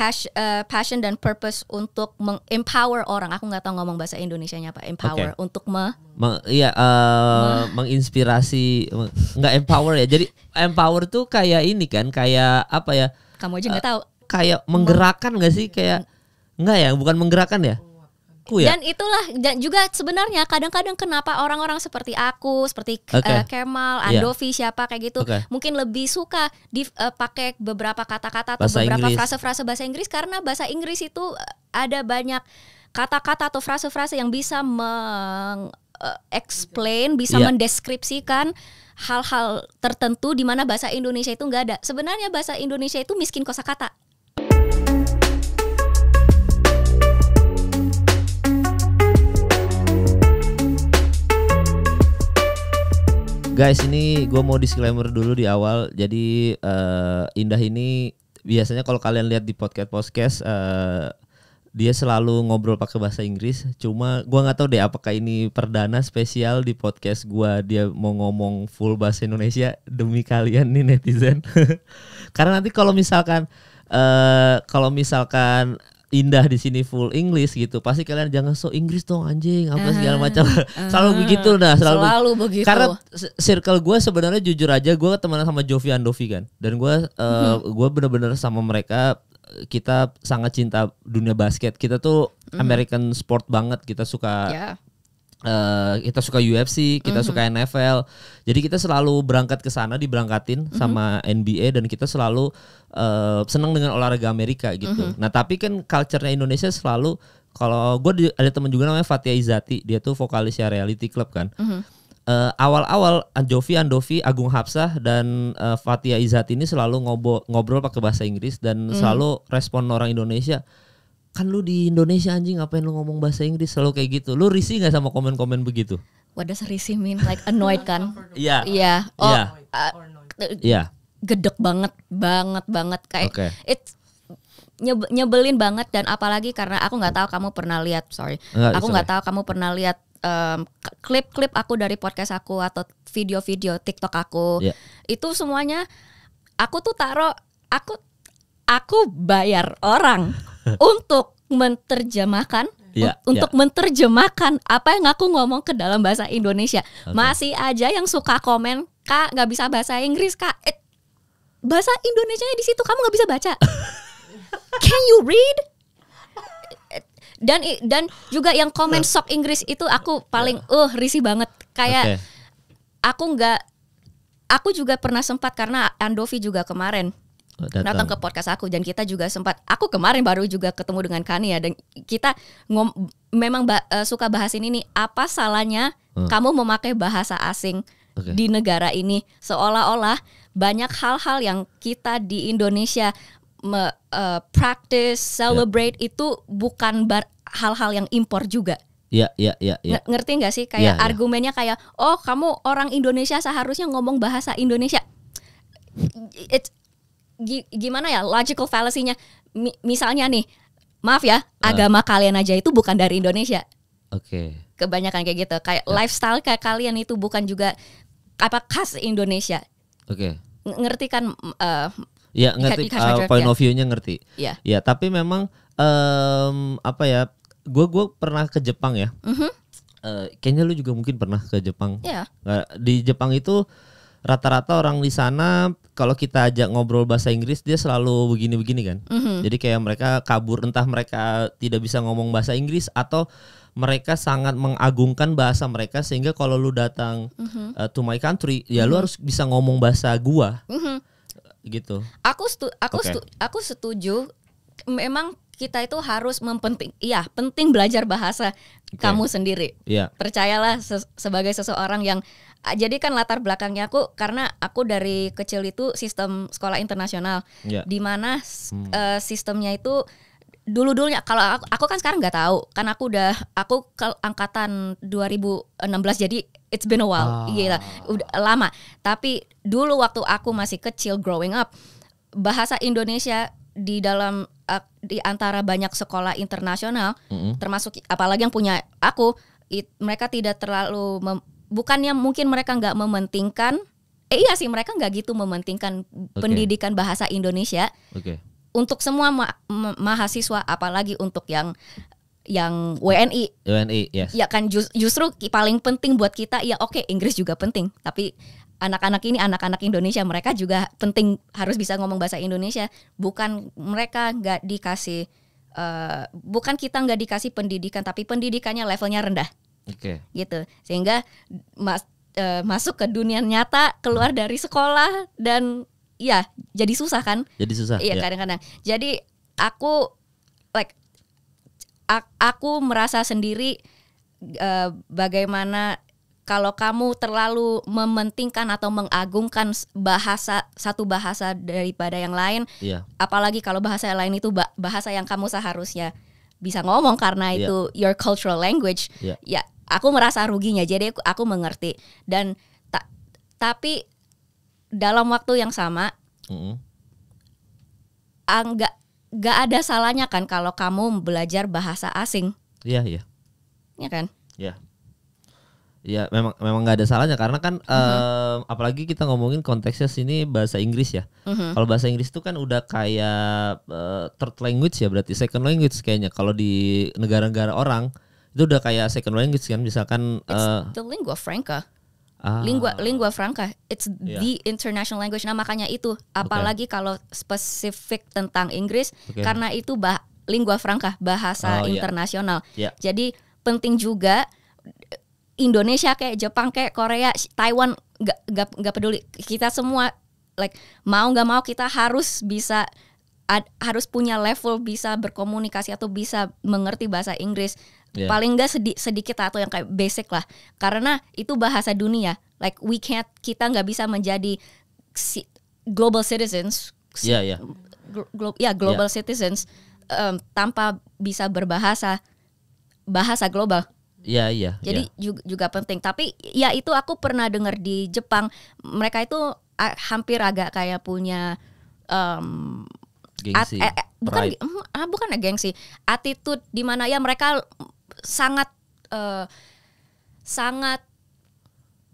passion, uh, eh, passion dan purpose untuk empower orang. Aku nggak tahu ngomong bahasa Indonesia nya apa. Empower okay. untuk me, meng, iya uh, menginspirasi nggak empower ya. Jadi empower tuh kayak ini kan, kayak apa ya? Kamu aja nggak uh, tahu. Kayak menggerakkan nggak sih kayak nggak ya, bukan menggerakkan ya? aku ya. Dan itulah dan juga sebenarnya kadang-kadang kenapa orang-orang seperti aku, seperti eh, okay. uh, Kemal, iya. Andovi yeah. siapa kayak gitu, okay. mungkin lebih suka di uh, beberapa kata-kata atau bahasa beberapa frase-frase bahasa Inggris karena bahasa Inggris itu eh, ada banyak kata-kata atau frase-frase yang bisa meng uh, explain, bisa yeah. mendeskripsikan hal-hal tertentu di mana bahasa Indonesia itu nggak ada. Sebenarnya bahasa Indonesia itu miskin kosakata. guys ini gue mau disclaimer dulu di awal jadi uh, Indah ini biasanya kalau kalian lihat di podcast podcast uh, dia selalu ngobrol pakai bahasa Inggris cuma gue nggak tahu deh apakah ini perdana spesial di podcast gue dia mau ngomong full bahasa Indonesia demi kalian nih netizen karena nanti kalau misalkan uh, kalau misalkan indah di sini full English gitu pasti kalian jangan so Inggris dong anjing apa eh, segala macam uh, selalu begitu dah selalu, selalu begitu karena circle gue sebenarnya jujur aja gue temenan sama Jovi Andovi kan dan gue uh, hmm. gue bener-bener sama mereka kita sangat cinta dunia basket kita tuh mhm. American sport banget kita suka yeah. Uh, kita suka UFC, kita mm-hmm. suka NFL. Jadi kita selalu berangkat ke sana, diberangkatin mm-hmm. sama NBA dan kita selalu uh, senang dengan olahraga Amerika gitu. Mm-hmm. Nah, tapi kan culture-nya Indonesia selalu kalau gue ada temen juga namanya Fatia Izati, dia tuh vokalisnya Reality Club kan. Mm-hmm. Uh, awal-awal Anjovi, Andovi, Agung Hapsah dan uh, Fatia Izati ini selalu ngobrol ngobrol pakai bahasa Inggris dan mm-hmm. selalu respon orang Indonesia kan lu di Indonesia anjing ngapain lu ngomong bahasa Inggris selalu kayak gitu lu risih nggak sama komen-komen begitu what does risih mean like annoyed kan iya iya oh iya, uh, iya. gedek banget banget banget kayak okay. it's nyebelin banget dan apalagi karena aku nggak tahu kamu pernah lihat sorry Enggak, aku nggak tahu kamu pernah lihat um, klip klip-klip aku dari podcast aku atau video-video TikTok aku yeah. itu semuanya aku tuh taruh aku aku bayar orang untuk menerjemahkan Ya, untuk ya. menerjemahkan apa yang aku ngomong ke dalam bahasa Indonesia. Okay. Masih aja yang suka komen, "Kak, nggak bisa bahasa Inggris, Kak." Eh, bahasa Indonesia di situ kamu nggak bisa baca. Can you read? Dan dan juga yang komen nah. sok Inggris itu aku paling nah. uh risih banget. Kayak okay. aku nggak aku juga pernah sempat karena Andovi juga kemarin datang. datang ke podcast aku dan kita juga sempat aku kemarin baru juga ketemu dengan Kani ya dan kita ngom, memang ba, eh, suka bahas ini nih apa salahnya hmm. kamu memakai bahasa asing okay. di negara ini seolah-olah banyak hal-hal yang kita di Indonesia me, uh, practice celebrate yeah. itu bukan hal-hal yang impor juga. Ya, ya, ya, ya. ngerti nggak sih kayak ya, ya. argumennya kayak oh kamu orang Indonesia seharusnya ngomong bahasa Indonesia. It's gimana ya logical fallacy-nya. misalnya nih, maaf ya, uh. agama ah. kalian aja itu bukan dari Indonesia. Oke. Okay. Kebanyakan kayak gitu. Kayak yeah. lifestyle kayak kalian itu bukan juga apa khas Indonesia. Oke. Okay. ngerti kan uh, Ya ngerti uh, point of view-nya ngerti. Ya. Yeah. Ya, tapi memang um, apa ya? Gue gue pernah ke Jepang ya. Mm -hmm. uh, kayaknya lu juga mungkin pernah ke Jepang. Iya. Yeah. Di Jepang itu rata-rata orang di sana kalau kita ajak ngobrol bahasa Inggris dia selalu begini-begini kan. Mm-hmm. Jadi kayak mereka kabur entah mereka tidak bisa ngomong bahasa Inggris atau mereka sangat mengagungkan bahasa mereka sehingga kalau lu datang mm-hmm. uh, to my country ya mm-hmm. lu mhm. harus bisa ngomong bahasa gua. Mm-hmm. Gitu. Aku setu aku okay. setu aku setuju memang kita itu harus mempenting iya penting belajar bahasa okay. kamu sendiri. Yeah. Percayalah se- sebagai seseorang yang jadi kan latar belakangnya aku karena aku dari kecil itu sistem sekolah internasional yeah. di mana hmm. uh, sistemnya itu dulu dulunya kalau aku, aku kan sekarang nggak tahu kan aku udah aku ke angkatan 2016 jadi it's been a while ah. gila iya. udah lama tapi dulu waktu aku masih kecil growing up bahasa Indonesia di dalam e, di antara banyak sekolah internasional mm -hmm. termasuk apalagi yang punya aku it, mereka tidak terlalu mem, bukannya mungkin mereka nggak mementingkan eh iya sih mereka nggak gitu mementingkan okay. pendidikan bahasa Indonesia okay. untuk semua ma ma mahasiswa apalagi untuk yang yang WNI WNI yes. ya kan just, justru paling penting buat kita ya oke okay, Inggris juga penting tapi anak-anak ini anak-anak Indonesia mereka juga penting harus bisa ngomong bahasa Indonesia bukan mereka nggak dikasih uh, bukan kita nggak dikasih pendidikan tapi pendidikannya levelnya rendah okay. gitu sehingga mas, e, masuk ke dunia nyata keluar dari sekolah dan ya jadi susah kan jadi susah iya ya. kadang-kadang jadi aku like aku merasa sendiri e, bagaimana kalau kamu terlalu mementingkan atau mengagungkan bahasa satu bahasa daripada yang lain, iya. apalagi kalau bahasa yang lain itu bahasa yang kamu seharusnya bisa ngomong karena yeah. itu your cultural language, yeah. ya aku merasa ruginya jadi aku, aku mengerti dan ta tapi dalam waktu yang sama mm-hmm. nggak nggak ada salahnya kan kalau kamu belajar bahasa asing iya iya iya kan iya Iya, memang memang nggak ada salahnya karena kan mm-hmm. um, apalagi kita ngomongin konteksnya sini bahasa Inggris ya. Mm-hmm. Kalau bahasa Inggris itu kan udah kayak uh, third language ya, berarti second language kayaknya kalau di negara-negara orang itu udah kayak second language kan misalkan It's uh, the lingua franca uh, lingua lingua franca it's yeah. the international language nah makanya itu apalagi okay. kalau spesifik tentang Inggris okay. karena itu bah lingua franca bahasa oh, iya. internasional yeah. Yeah. jadi penting juga Indonesia kayak Jepang kayak Korea Taiwan nggak nggak peduli kita semua like mau nggak mau kita harus bisa ad, harus punya level bisa berkomunikasi atau bisa mengerti bahasa Inggris yeah. paling enggak sedi sedikit atau yang kayak basic lah karena itu bahasa dunia like we can't kita nggak bisa menjadi si global citizens yeah, yeah. Glo ya yeah, global yeah. citizens um, tanpa bisa berbahasa bahasa global ya ya Jadi ya. Juga, penting. Tapi ya itu aku pernah dengar di Jepang mereka itu hampir agak kayak punya um, gengsi, at, eh, eh, bukan hmm, ah, bukan gengsi, attitude di mana ya mereka sangat uh, sangat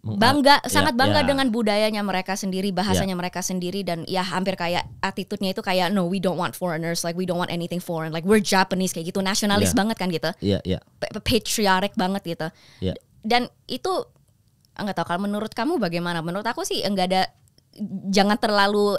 bangga uh, sangat ya. bangga yeah. dengan budayanya mereka sendiri bahasanya yeah. mereka sendiri dan ya hampir kayak attitude-nya itu kayak no we don't want foreigners like we don't want anything foreign like we're Japanese kayak gitu nasionalis yeah. banget kan gitu yeah, yeah. patriotic banget gitu yeah. dan itu nggak tahu kalau menurut kamu bagaimana menurut aku sih enggak ada jangan terlalu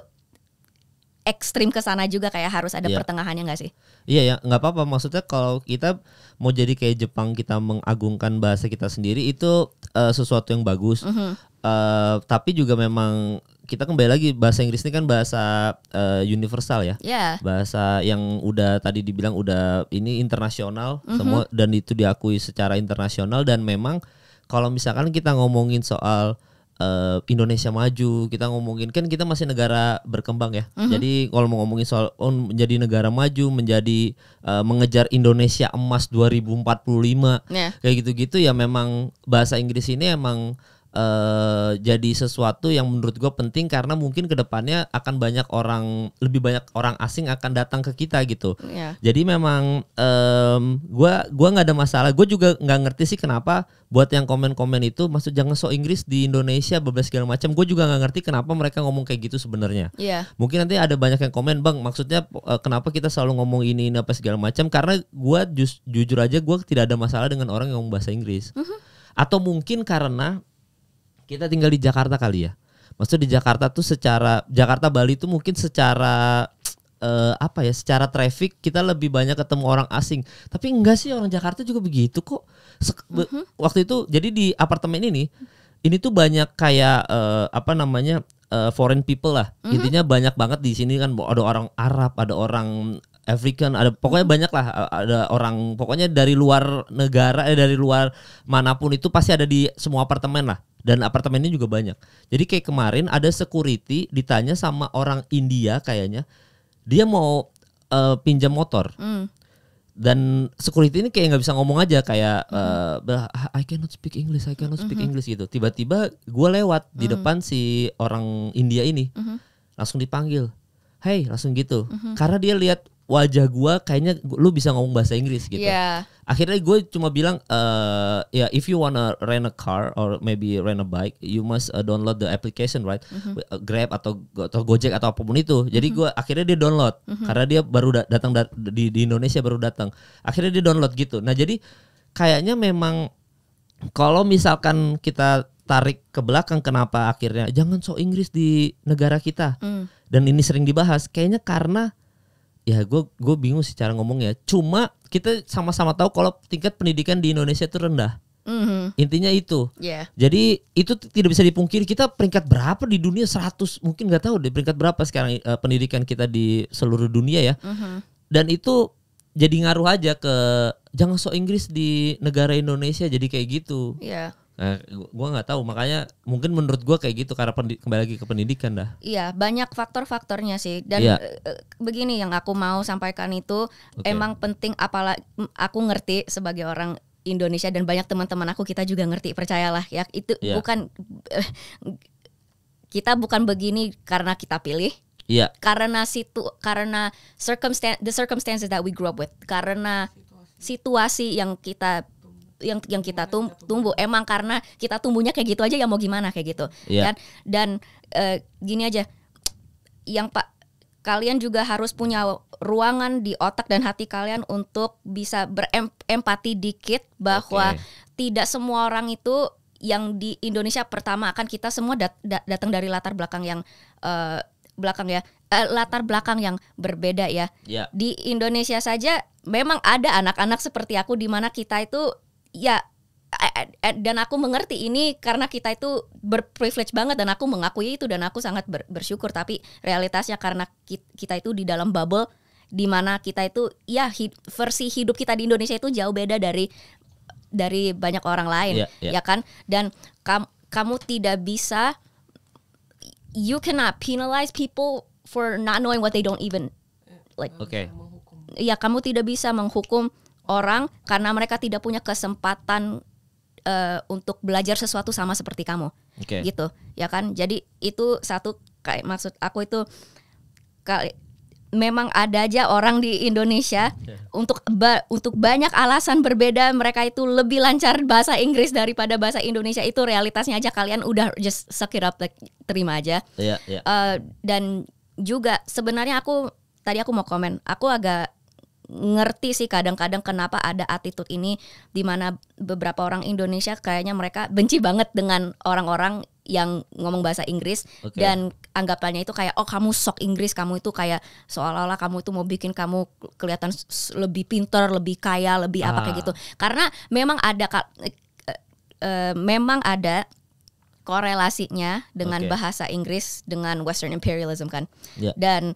ekstrim ke sana juga kayak harus ada yeah. pertengahannya nggak sih? Iya ya, nggak apa-apa. Maksudnya kalau kita mau jadi kayak Jepang kita mengagungkan bahasa kita sendiri itu uh, sesuatu yang bagus. Mm -hmm. uh, tapi juga memang kita kembali lagi bahasa Inggris ini kan bahasa uh, universal ya. Yeah. Bahasa yang udah tadi dibilang udah ini internasional mm -hmm. semua dan itu diakui secara internasional dan memang kalau misalkan kita ngomongin soal uh, Indonesia maju kita ngomongin kan kita masih negara berkembang ya mm-hmm. jadi kalau mau ngomongin soal oh, menjadi negara maju menjadi uh, mengejar Indonesia emas 2045 yeah. kayak gitu-gitu ya memang bahasa Inggris ini emang uh, jadi sesuatu yang menurut gue penting karena mungkin kedepannya akan banyak orang lebih banyak orang asing akan datang ke kita gitu. Yeah. Jadi memang um, gue gua nggak ada masalah. Gue juga nggak ngerti sih kenapa buat yang komen-komen itu maksud jangan so Inggris di Indonesia berbagai segala macam. Gue juga nggak ngerti kenapa mereka ngomong kayak gitu sebenarnya. Yeah. Mungkin nanti ada banyak yang komen bang maksudnya uh, kenapa kita selalu ngomong ini ini apa segala macam karena gue jujur aja gue tidak ada masalah dengan orang yang ngomong bahasa Inggris. Mm -hmm. Atau mungkin karena kita tinggal di Jakarta kali ya. Maksudnya di Jakarta tuh secara Jakarta Bali tuh mungkin secara uh, apa ya secara traffic kita lebih banyak ketemu orang asing tapi enggak sih orang Jakarta juga begitu kok Sek uh mhm. -huh. waktu itu jadi di apartemen ini ini tuh banyak kayak uh, apa namanya uh, foreign people lah uh mhm. -huh. intinya banyak banget di sini kan ada orang Arab ada orang African ada pokoknya banyak lah ada orang pokoknya dari luar negara eh dari luar manapun itu pasti ada di semua apartemen lah dan apartemennya juga banyak. Jadi kayak kemarin ada security ditanya sama orang India kayaknya dia mau uh, pinjam motor. Mm. Dan security ini kayak nggak bisa ngomong aja kayak mm. uh, I cannot speak English, I cannot speak mm -hmm. English gitu. Tiba-tiba gue lewat mm. di hmm. depan si orang India ini. Mm -hmm. Langsung dipanggil. Hey, langsung gitu. Mm -hmm. Karena dia lihat wajah gue kayaknya lu bisa ngomong bahasa Inggris gitu. Yeah. Akhirnya gue cuma bilang uh, ya yeah, if you wanna rent a car or maybe rent a bike, you must uh, download the application right, mm-hmm. Grab atau atau Gojek atau apapun itu. Jadi mm-hmm. gue akhirnya dia download mm-hmm. karena dia baru da- datang da- di di Indonesia baru datang. Akhirnya dia download gitu. Nah jadi kayaknya memang kalau misalkan kita tarik ke belakang kenapa akhirnya jangan so Inggris di negara kita mm. dan ini sering dibahas kayaknya karena ya gue gue bingung sih cara ngomongnya cuma kita sama-sama tahu kalau tingkat pendidikan di Indonesia itu rendah mm-hmm. intinya itu yeah. jadi itu tidak bisa dipungkiri kita peringkat berapa di dunia 100 mungkin nggak tahu deh peringkat berapa sekarang uh, pendidikan kita di seluruh dunia ya mm-hmm. dan itu jadi ngaruh aja ke jangan sok Inggris di negara Indonesia jadi kayak gitu yeah. Nah, eh, gue nggak tahu makanya mungkin menurut gua kayak gitu karena kembali lagi ke pendidikan dah. Iya banyak faktor-faktornya sih dan iya. E, begini yang aku mau sampaikan itu okay. emang penting apalagi aku ngerti sebagai orang Indonesia dan banyak teman-teman aku kita juga ngerti percayalah ya itu iya. bukan eh, kita bukan begini karena kita pilih. Iya. Karena situ karena circumstance the circumstances that we grew up with karena situasi yang kita yang yang kita tum, tumbuh emang karena kita tumbuhnya kayak gitu aja ya mau gimana kayak gitu yeah. kan dan uh, gini aja yang pak kalian juga harus punya ruangan di otak dan hati kalian untuk bisa berempati dikit bahwa okay. tidak semua orang itu yang di Indonesia pertama akan kita semua dat dat datang dari latar belakang yang uh, belakang ya uh, latar belakang yang berbeda ya yeah. di Indonesia saja memang ada anak-anak seperti aku di mana kita itu ya dan aku mengerti ini karena kita itu berprivilege banget dan aku mengakui itu dan aku sangat bersyukur tapi realitasnya karena kita itu di dalam bubble di mana kita itu ya versi hidup kita di Indonesia itu jauh beda dari dari banyak orang lain yeah, yeah. ya kan dan kam, kamu tidak bisa you cannot penalize people for not knowing what they don't even like okay. ya kamu tidak bisa menghukum orang karena mereka tidak punya kesempatan uh, untuk belajar sesuatu sama seperti kamu. Okay. Gitu. Ya kan? Jadi itu satu kayak maksud aku itu kali memang ada aja orang di Indonesia yeah. untuk ba untuk banyak alasan berbeda mereka itu lebih lancar bahasa Inggris daripada bahasa Indonesia itu realitasnya aja kalian udah just suck it terima aja yeah, yeah. Uh, dan juga sebenarnya aku tadi aku mau komen aku agak ngerti sih kadang-kadang kenapa ada attitude ini di mana beberapa orang Indonesia kayaknya mereka benci banget dengan orang-orang yang ngomong bahasa Inggris okay. dan anggapannya itu kayak oh kamu sok Inggris kamu itu kayak seolah-olah kamu itu mau bikin kamu kelihatan lebih pinter lebih kaya lebih ah. apa kayak ah. gitu karena memang ada uh, uh, memang ada korelasinya dengan okay. bahasa Inggris dengan Western imperialism kan yeah. dan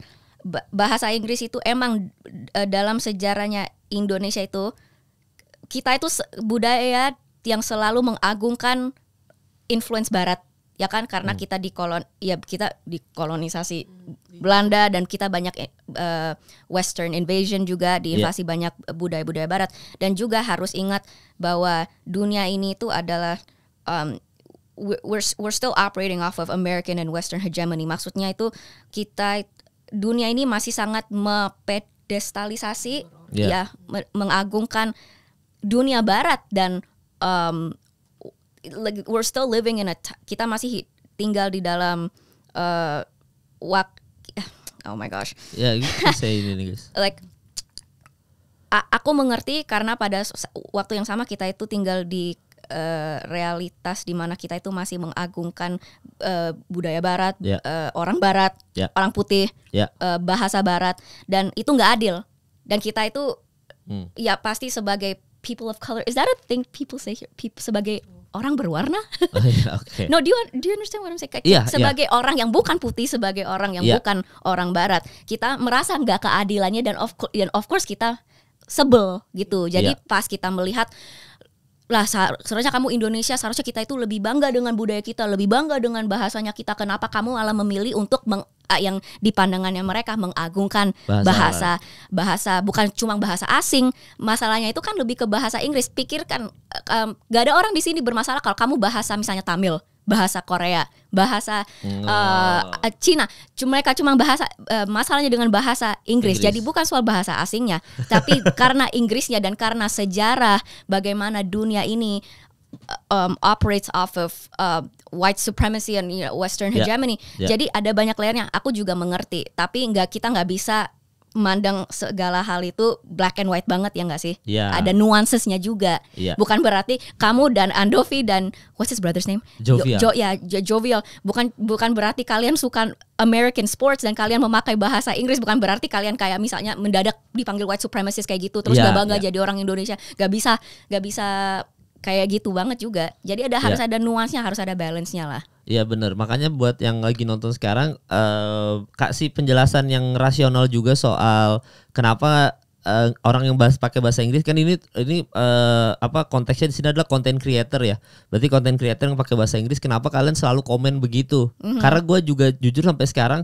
bahasa Inggris itu emang uh, dalam sejarahnya Indonesia itu kita itu budaya yang selalu mengagungkan influence barat ya kan karena hmm. kita di kolon ya kita dikolonisasi hmm. Belanda dan kita banyak uh, western invasion juga iya. diinvasi yeah. banyak budaya-budaya barat dan juga harus ingat bahwa dunia ini itu adalah um, we're we're still operating off of American and western hegemony maksudnya itu kita dunia ini masih sangat mepedestalisasi yeah. ya mengagungkan dunia barat dan um, like we're still living in a kita masih tinggal di dalam uh, wak oh my gosh ya yeah, ini guys like aku mengerti karena pada waktu yang sama kita itu tinggal di Eh, realitas di mana kita itu masih mengagungkan uh, budaya Barat, yeah. Ya. uh, orang Barat, yeah. orang putih, yeah. Ya. uh, bahasa Barat, dan itu nggak adil. Dan kita itu hmm. ya pasti sebagai people of color, is that a thing people say here? People, sebagai orang berwarna. Oh, iya, okay. No, do you do you understand what I'm saying? yeah, iya, iya. sebagai yeah. orang yang bukan putih, sebagai orang yang yeah. bukan orang barat, kita merasa nggak keadilannya dan of dan of course kita sebel gitu. Jadi yeah. pas kita melihat lah seharusnya kamu Indonesia seharusnya kita itu lebih bangga dengan budaya kita lebih bangga dengan bahasanya kita kenapa kamu malah memilih untuk meng, yang di pandangannya mereka mengagungkan bahasa bahasa, bahasa bukan cuma bahasa asing masalahnya itu kan lebih ke bahasa Inggris pikirkan um, gak ada orang di sini bermasalah kalau kamu bahasa misalnya Tamil bahasa Korea, bahasa oh. uh, Cina. Cuma mereka cuma bahasa uh, masalahnya dengan bahasa Inggris. Inggris. Jadi bukan soal bahasa asingnya, tapi karena Inggrisnya dan karena sejarah bagaimana dunia ini um, operates off of uh, white supremacy and you know, Western ya. hegemony. Yeah. Yeah. Jadi ada banyak layernya. Aku juga mengerti, tapi nggak kita nggak bisa mandang segala hal itu black and white banget ya nggak sih? Yeah. Ada nuansesnya juga. Yeah. Bukan berarti kamu dan Andovi dan what's his brother's name? Jovial. Jo, jo ya, jo, Jovial. Bukan bukan berarti kalian suka American sports dan kalian memakai bahasa Inggris bukan berarti kalian kayak misalnya mendadak dipanggil white supremacist kayak gitu terus yeah, gak bangga yeah. jadi orang Indonesia. Gak bisa gak bisa kayak gitu banget juga. Jadi ada iya. harus yeah. ada nuansnya, harus ada balance-nya lah. Iya bener, Makanya buat yang lagi nonton sekarang uh, kasih penjelasan yang rasional juga soal kenapa uh, orang yang bahas pakai bahasa Inggris kan ini ini uh, apa konteksnya di sini adalah content creator ya. Berarti content creator yang pakai bahasa Inggris kenapa kalian selalu komen begitu? Mm -hmm. Karena gue juga jujur sampai sekarang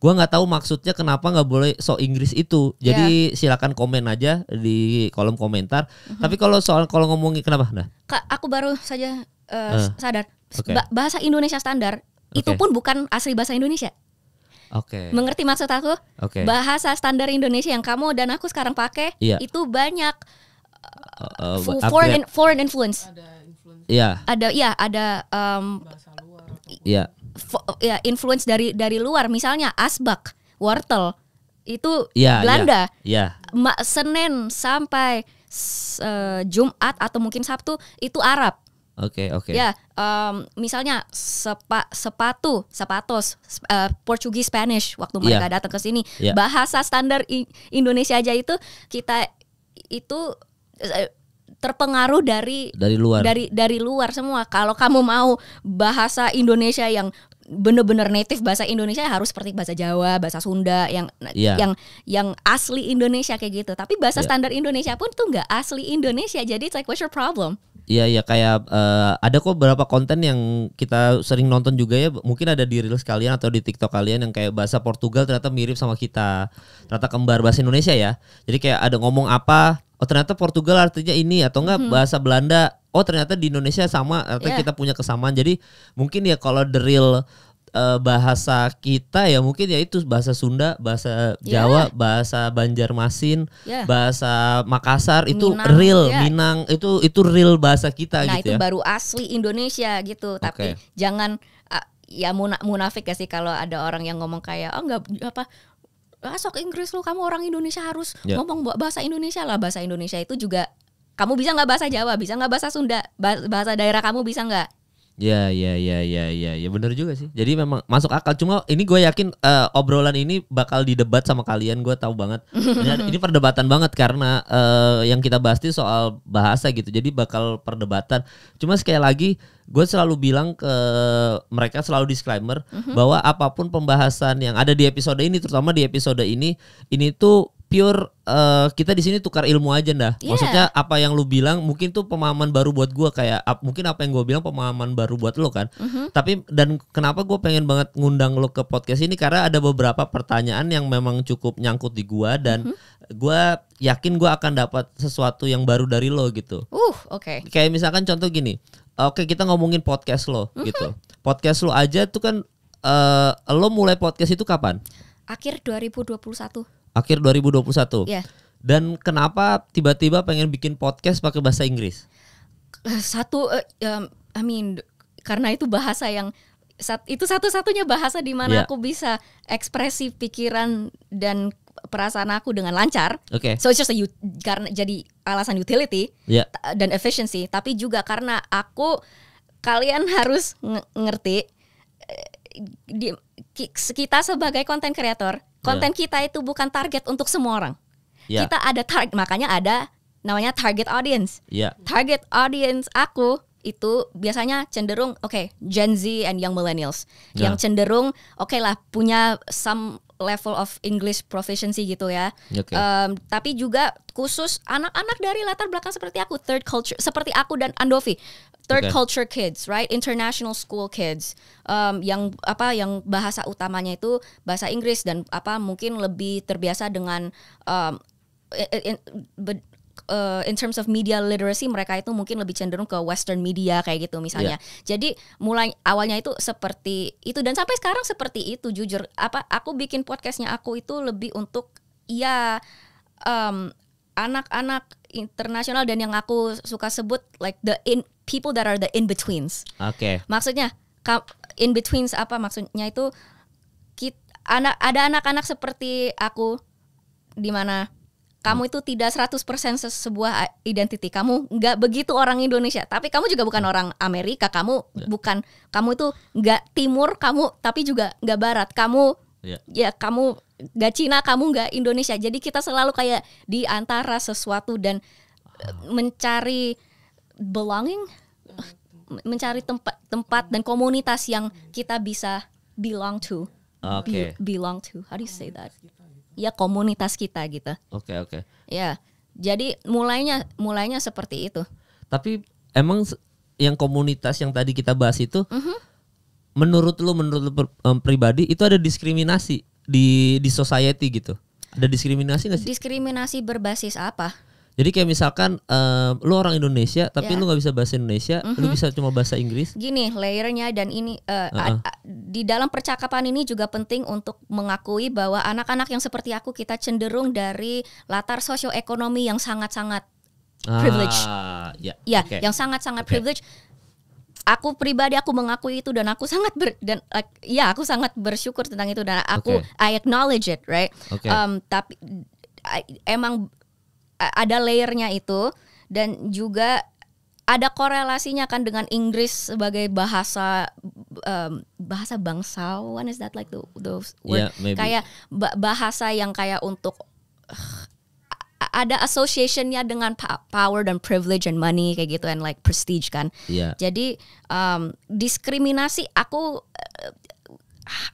Gua nggak tahu maksudnya kenapa nggak boleh so Inggris itu. Jadi yeah. silakan komen aja di kolom komentar. Mm -hmm. Tapi kalau soal kalau ngomongin kenapa? Nah. Kak, aku baru saja uh, uh, sadar okay. ba bahasa Indonesia standar okay. itu pun bukan asli bahasa Indonesia. Oke. Okay. Mengerti maksud aku? Okay. Bahasa standar Indonesia yang kamu dan aku sekarang pakai yeah. itu banyak uh, uh, foreign foreign influence. Ada influence. Iya. Yeah. Ada iya, ada um, bahasa luar. Iya. Yeah ya influence dari dari luar misalnya asbak wortel itu ya, Belanda ya, ya. Senin sampai uh, Jumat atau mungkin Sabtu itu Arab Oke okay, oke. Okay. Ya, um, misalnya sepa, sepatu, sepatos, uh, eh, Portugis, Spanish waktu ya. mereka ya. datang ke sini, ya. bahasa standar Indonesia aja itu kita itu eh, terpengaruh dari dari luar dari dari luar semua. Kalau kamu mau bahasa Indonesia yang bener-bener native bahasa Indonesia harus seperti bahasa Jawa, bahasa Sunda yang yeah. yang yang asli Indonesia kayak gitu. Tapi bahasa yeah. standar Indonesia pun tuh nggak asli Indonesia. Jadi it's like what's your problem? Iya ya kayak uh, ada kok beberapa konten yang kita sering nonton juga ya mungkin ada di reels kalian atau di TikTok kalian yang kayak bahasa Portugal ternyata mirip sama kita ternyata kembar bahasa Indonesia ya jadi kayak ada ngomong apa oh ternyata Portugal artinya ini atau enggak hmm. bahasa Belanda oh ternyata di Indonesia sama atau yeah. kita punya kesamaan jadi mungkin ya kalau the real uh, bahasa kita ya mungkin ya itu bahasa Sunda, bahasa Jawa, yeah. bahasa Banjarmasin, yeah. bahasa Makassar itu Minang, real yeah. Minang itu itu real bahasa kita nah, gitu itu ya. baru asli Indonesia gitu, okay. tapi jangan ah, ya munafik gak ya sih kalau ada orang yang ngomong kayak oh nggak apa ah, sok Inggris lu kamu orang Indonesia harus yeah. ngomong bahasa Indonesia lah bahasa Indonesia itu juga kamu bisa nggak bahasa Jawa bisa nggak bahasa Sunda bahasa daerah kamu bisa nggak Ya, ya, ya, ya, ya, ya, benar juga sih. Jadi memang masuk akal. Cuma ini gue yakin uh, obrolan ini bakal didebat sama kalian. Gue tahu banget. ini perdebatan banget karena uh, yang kita bahas itu soal bahasa gitu. Jadi bakal perdebatan. Cuma sekali lagi, gue selalu bilang ke mereka selalu disclaimer mm -hmm. bahwa apapun pembahasan yang ada di episode ini, terutama di episode ini, ini tuh pure uh, kita di sini tukar ilmu aja dah. Yeah. Maksudnya apa yang lu bilang mungkin tuh pemahaman baru buat gua kayak ap, mungkin apa yang gua bilang pemahaman baru buat lo kan. Mm-hmm. Tapi dan kenapa gua pengen banget ngundang lo ke podcast ini karena ada beberapa pertanyaan yang memang cukup nyangkut di gua dan mm-hmm. gua yakin gua akan dapat sesuatu yang baru dari lo gitu. Uh, oke. Okay. Kayak misalkan contoh gini. Eh, oke, kita ngomongin podcast lo mm-hmm. gitu. Podcast lo aja tuh kan uh, lo mulai podcast itu kapan? Akhir 2021 akhir 2021. Yeah. Iya. Dan kenapa tiba-tiba pengen bikin podcast pakai bahasa Inggris? Satu, uh, um, I mean, karena itu bahasa yang sat, itu satu-satunya bahasa di mana yeah. aku bisa ekspresi pikiran dan perasaan aku dengan lancar. Oke. Okay. So it's just a karena jadi alasan utility yeah. dan efficiency, tapi juga karena aku kalian harus ngerti eh, di, kita sebagai konten kreator, konten yeah. kita itu bukan target untuk semua orang. Yeah. Kita ada target, makanya ada namanya target audience. Yeah. Target audience aku itu biasanya cenderung oke okay, Gen Z and young millennials yeah. yang cenderung oke okay lah punya some level of English proficiency gitu ya. Okay. Um, tapi juga khusus anak-anak dari latar belakang seperti aku, third culture seperti aku dan Andovi third okay. culture kids, right? International school kids um, yang apa yang bahasa utamanya itu bahasa Inggris dan apa mungkin lebih terbiasa dengan um, in, in, uh, in terms of media literacy mereka itu mungkin lebih cenderung ke western media kayak gitu misalnya. Yeah. Jadi mulai awalnya itu seperti itu dan sampai sekarang seperti itu jujur apa aku bikin podcastnya aku itu lebih untuk ya um, anak-anak internasional dan yang aku suka sebut like the in people that are the in betweens. Oke. Okay. Maksudnya in betweens apa maksudnya itu kita, anak ada anak-anak seperti aku di mana kamu itu tidak 100% sebuah identiti. Kamu nggak begitu orang Indonesia, tapi kamu juga bukan orang Amerika, kamu yeah. bukan kamu itu nggak timur, kamu tapi juga nggak barat. Kamu yeah. ya kamu gak Cina kamu gak Indonesia jadi kita selalu kayak di antara sesuatu dan ah. mencari belonging mencari tempat tempat dan komunitas yang kita bisa belong to okay. Be belong to how do you say that ya komunitas kita gitu oke okay, oke okay. ya jadi mulainya mulainya seperti itu tapi emang yang komunitas yang tadi kita bahas itu mm -hmm. menurut lu menurut lu pribadi itu ada diskriminasi di di society gitu? Ada diskriminasi nggak sih? Diskriminasi berbasis apa? Jadi kayak misalkan uh, lu orang Indonesia tapi yeah. lu nggak bisa bahasa Indonesia, mm -hmm. lu mhm. bisa cuma bahasa Inggris. Gini, layernya dan ini uh, uh -uh. di dalam percakapan ini juga penting untuk mengakui bahwa anak-anak yang seperti aku kita cenderung dari latar sosioekonomi yang sangat-sangat privilege. Ah, ya. Yeah. yeah, okay. yang sangat-sangat okay. privilege aku pribadi aku mengakui itu dan aku sangat ber, dan like, ya aku sangat bersyukur tentang itu dan aku okay. I acknowledge it right okay. um, tapi I, emang ada layernya itu dan juga ada korelasinya kan dengan Inggris sebagai bahasa um, bahasa bangsawan is that like the, the word yeah, kayak bahasa yang kayak untuk ada associationnya dengan power dan privilege and money kayak gitu and like prestige kan. Yeah. Jadi um, diskriminasi aku eh,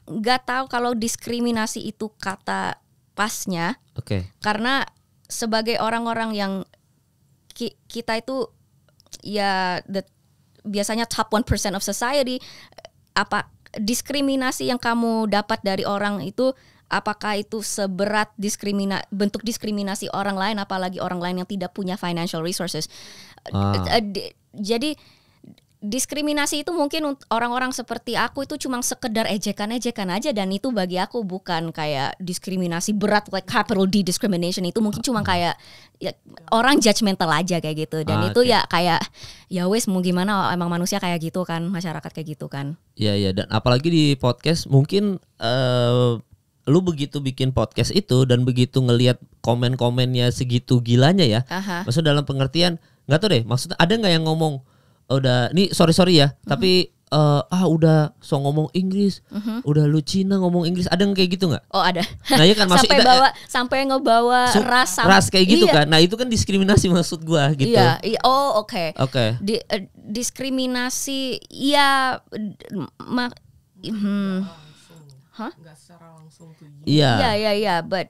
nggak uh, tahu kalau diskriminasi itu kata pasnya. Oke. Okay. Karena sebagai orang-orang yang ki kita itu ya the, biasanya top one percent of society apa diskriminasi yang kamu dapat dari orang itu apakah itu seberat diskrimina bentuk diskriminasi orang lain apalagi orang lain yang tidak punya financial resources. Ah. Eh, jadi diskriminasi itu mungkin orang-orang seperti aku itu cuma sekedar ejekan-ejekan aja dan itu bagi aku bukan kayak diskriminasi berat like capital D discrimination itu mungkin cuma hmm. kayak ya, orang judgmental aja kayak gitu dan ah, itu okay. ya kayak ya wes mau gimana emang manusia kayak gitu kan masyarakat kayak gitu kan. Iya ya dan apalagi di podcast mungkin uh, lu begitu bikin podcast itu dan begitu ngelihat komen-komennya segitu gilanya ya. Aha. Maksud dalam pengertian nggak tau deh, maksud ada nggak yang ngomong oh, udah ini sorry sorry ya, mm-hmm. tapi uh, ah udah so ngomong Inggris, mm-hmm. udah lu Cina ngomong Inggris, ada nggak kayak gitu nggak? Oh ada. Nah ya kan sampai kita, bawa eh, sampai ngebawa so, ras sama, ras kayak gitu iya. kan. Nah itu kan diskriminasi maksud gua gitu. Iya. iya. Oh oke. Okay. Oke. Okay. Di, uh, diskriminasi ya mak. hmm Hah? Gak secara langsung tuh. Iya. Iya, iya, iya, iya but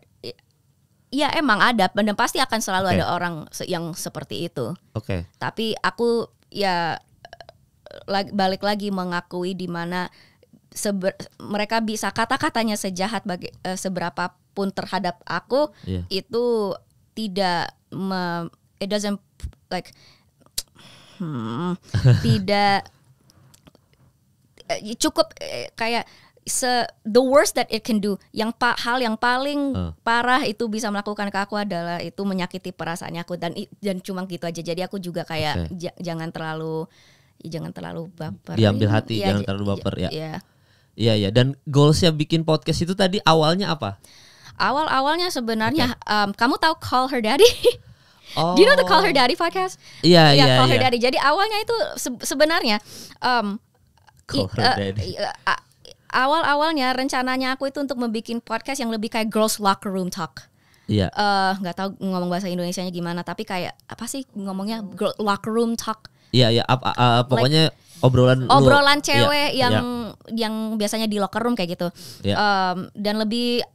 Iya emang ada, dan pasti akan selalu okay. ada orang yang seperti itu. Oke. Okay. Tapi aku ya balik lagi mengakui di mana seber, mereka bisa kata-katanya sejahat bagi uh, eh, seberapa pun terhadap aku yeah. itu tidak me, it doesn't like hmm, tidak eh, cukup eh, kayak se the worst that it can do yang pa, hal yang paling uh. parah itu bisa melakukan ke aku adalah itu menyakiti perasaannya aku dan dan cuma gitu aja jadi aku juga kayak okay. jangan terlalu ya jangan terlalu baper diambil hati ya, jangan terlalu baper ya iya iya ya. dan goalsnya bikin podcast itu tadi awalnya apa awal awalnya sebenarnya okay. um, kamu tahu call her daddy Oh. Do you know the Call Her oh. Daddy podcast? Iya, yeah, iya, yeah, yeah, Call Her iya. Daddy. Jadi awalnya itu se sebenarnya um, Call Her uh, Daddy. Uh, uh, awal-awalnya rencananya aku itu untuk membuat podcast yang lebih kayak girls locker room talk. Iya. Yeah. nggak uh, tahu ngomong bahasa Indonesianya gimana, tapi kayak apa sih ngomongnya girl, locker room talk. Iya, iya, yeah, uh, pokoknya like, obrolan obrolan cewek yeah, yang yeah. yang biasanya di locker room kayak gitu. Yeah. Iya. Um, dan lebih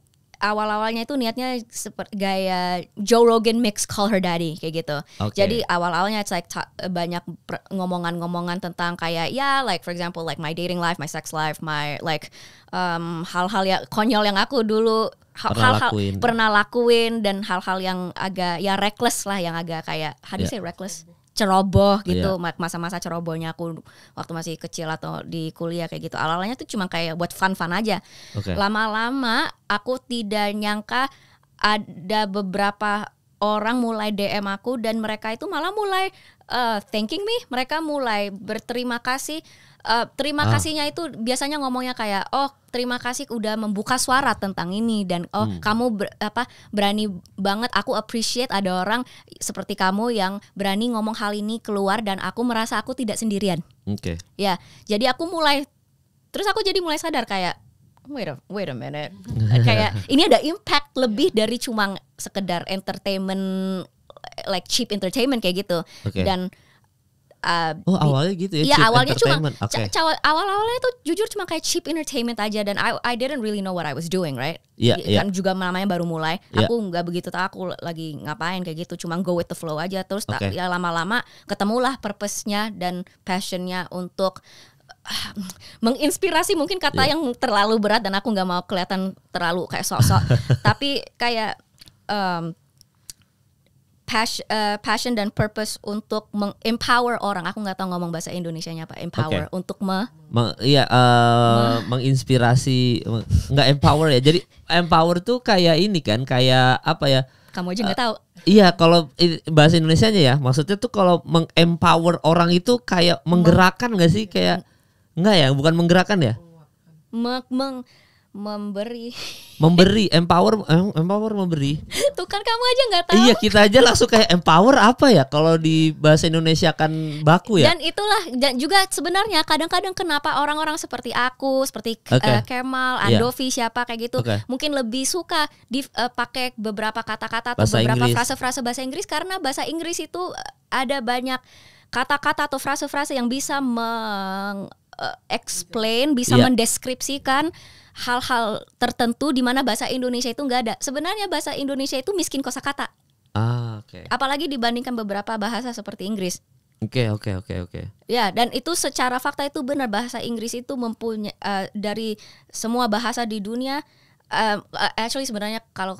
awal-awalnya itu niatnya seperti gaya Joe Rogan mix Call Her Daddy kayak gitu. Okay. Jadi awal-awalnya like banyak ngomongan-ngomongan tentang kayak ya yeah, like for example like my dating life, my sex life, my like um, hal-hal ya konyol yang aku dulu hal-hal pernah, pernah lakuin dan hal-hal yang agak ya reckless lah yang agak kayak hadisnya yeah. reckless? ceroboh iya. gitu yeah. masa-masa cerobohnya aku waktu masih kecil atau di kuliah kayak gitu alalanya tuh cuma kayak buat fun-fun aja okay. lama-lama aku tidak nyangka ada beberapa orang mulai DM aku dan mereka itu malah mulai uh, thanking me mereka mulai berterima kasih uh, terima ah. kasihnya itu biasanya ngomongnya kayak oh terima kasih udah membuka suara tentang ini dan oh hmm. kamu ber, apa berani banget aku appreciate ada orang seperti kamu yang berani ngomong hal ini keluar dan aku merasa aku tidak sendirian. Oke. Okay. Ya, jadi aku mulai terus aku jadi mulai sadar kayak wait a, wait a minute. kayak ini ada impact lebih dari cuma sekedar entertainment like cheap entertainment kayak gitu. Okay. Dan uh, oh awalnya gitu ya? Iya awalnya cuma okay. awal awalnya tuh jujur cuma kayak cheap entertainment aja dan I I didn't really know what I was doing right. Iya. Yeah, kan yeah. juga namanya baru mulai. Yeah. Aku nggak begitu tahu aku lagi ngapain kayak gitu. Cuma go with the flow aja terus okay. ya lama-lama ketemulah purpose-nya dan passionnya untuk menginspirasi mungkin kata yeah. yang terlalu berat dan aku nggak mau kelihatan terlalu kayak sok-sok tapi kayak um, passion, uh, eh, passion dan purpose untuk empower orang. Aku nggak tahu ngomong bahasa Indonesia nya apa. Empower okay. untuk me, Meng, iya uh, menginspirasi nggak empower ya. Jadi empower tuh kayak ini kan, kayak apa ya? Kamu aja nggak uh, tahu. Iya, kalau bahasa Indonesia nya ya, maksudnya tuh kalau mengempower orang itu kayak menggerakkan nggak sih iya. kayak enggak ya, bukan menggerakkan ya? Meng, meng memberi memberi empower empower memberi tuh kan kamu aja nggak tahu iya kita aja langsung kayak empower apa ya kalau di bahasa Indonesia kan baku ya dan itulah dan juga sebenarnya kadang-kadang kenapa orang-orang seperti aku seperti eh, okay. uh, Kemal iya. Andovi yeah. siapa kayak gitu okay. mungkin lebih suka dipakai eh, uh, beberapa kata-kata atau bahasa beberapa frase-frase bahasa Inggris karena bahasa Inggris itu eh, ada banyak kata-kata atau frase-frase yang bisa meng uh, explain bisa yeah. mendeskripsikan hal-hal tertentu di mana bahasa Indonesia itu nggak ada. Sebenarnya bahasa Indonesia itu miskin kosakata. Ah, oke. Okay. Apalagi dibandingkan beberapa bahasa seperti Inggris. Oke, okay, oke, okay, oke, okay, oke. Okay. Ya, dan itu secara fakta itu benar bahasa Inggris itu mempunyai uh, eh, dari semua bahasa di dunia uh, actually sebenarnya kalau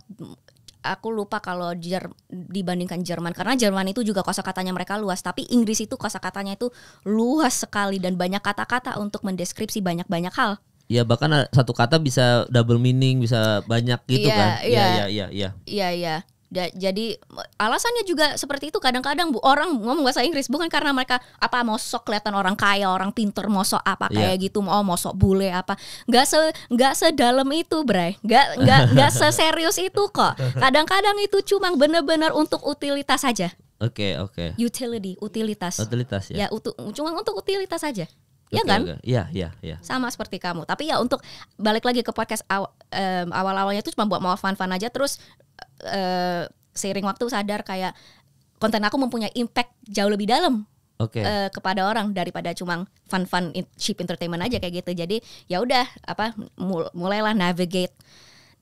aku lupa kalau Jer dibandingkan Jerman karena Jerman itu juga kosakatanya mereka luas tapi Inggris itu kosakatanya itu luas sekali dan banyak kata-kata untuk mendeskripsi banyak-banyak hal. Ya bahkan satu kata bisa double meaning, bisa banyak gitu yeah, kan. Iya. iya, iya, iya, iya. Iya, iya. Da, jadi alasannya juga seperti itu kadang-kadang bu orang ngomong bahasa Inggris bukan karena mereka apa mau sok kelihatan orang kaya orang pinter mau sok apa iya. kayak yeah. gitu mau mau sok bule apa nggak se nggak sedalam itu bre nggak nggak nggak seserius itu kok kadang-kadang itu cuma bener-bener untuk utilitas saja Oke okay, oke. Okay. Utility, utilitas. Utilitas ya. Ya untuk cuma untuk utilitas saja. Iya kan? Iya, iya, iya. Sama seperti kamu. Tapi ya untuk balik lagi ke podcast aw, um, awal-awalnya itu cuma buat mau fun-fun aja terus uh, seiring waktu sadar kayak konten aku mempunyai impact jauh lebih dalam. Okay. Uh, eh, kepada orang daripada cuma fun-fun cheap entertainment aja kayak gitu jadi ya udah apa mulailah navigate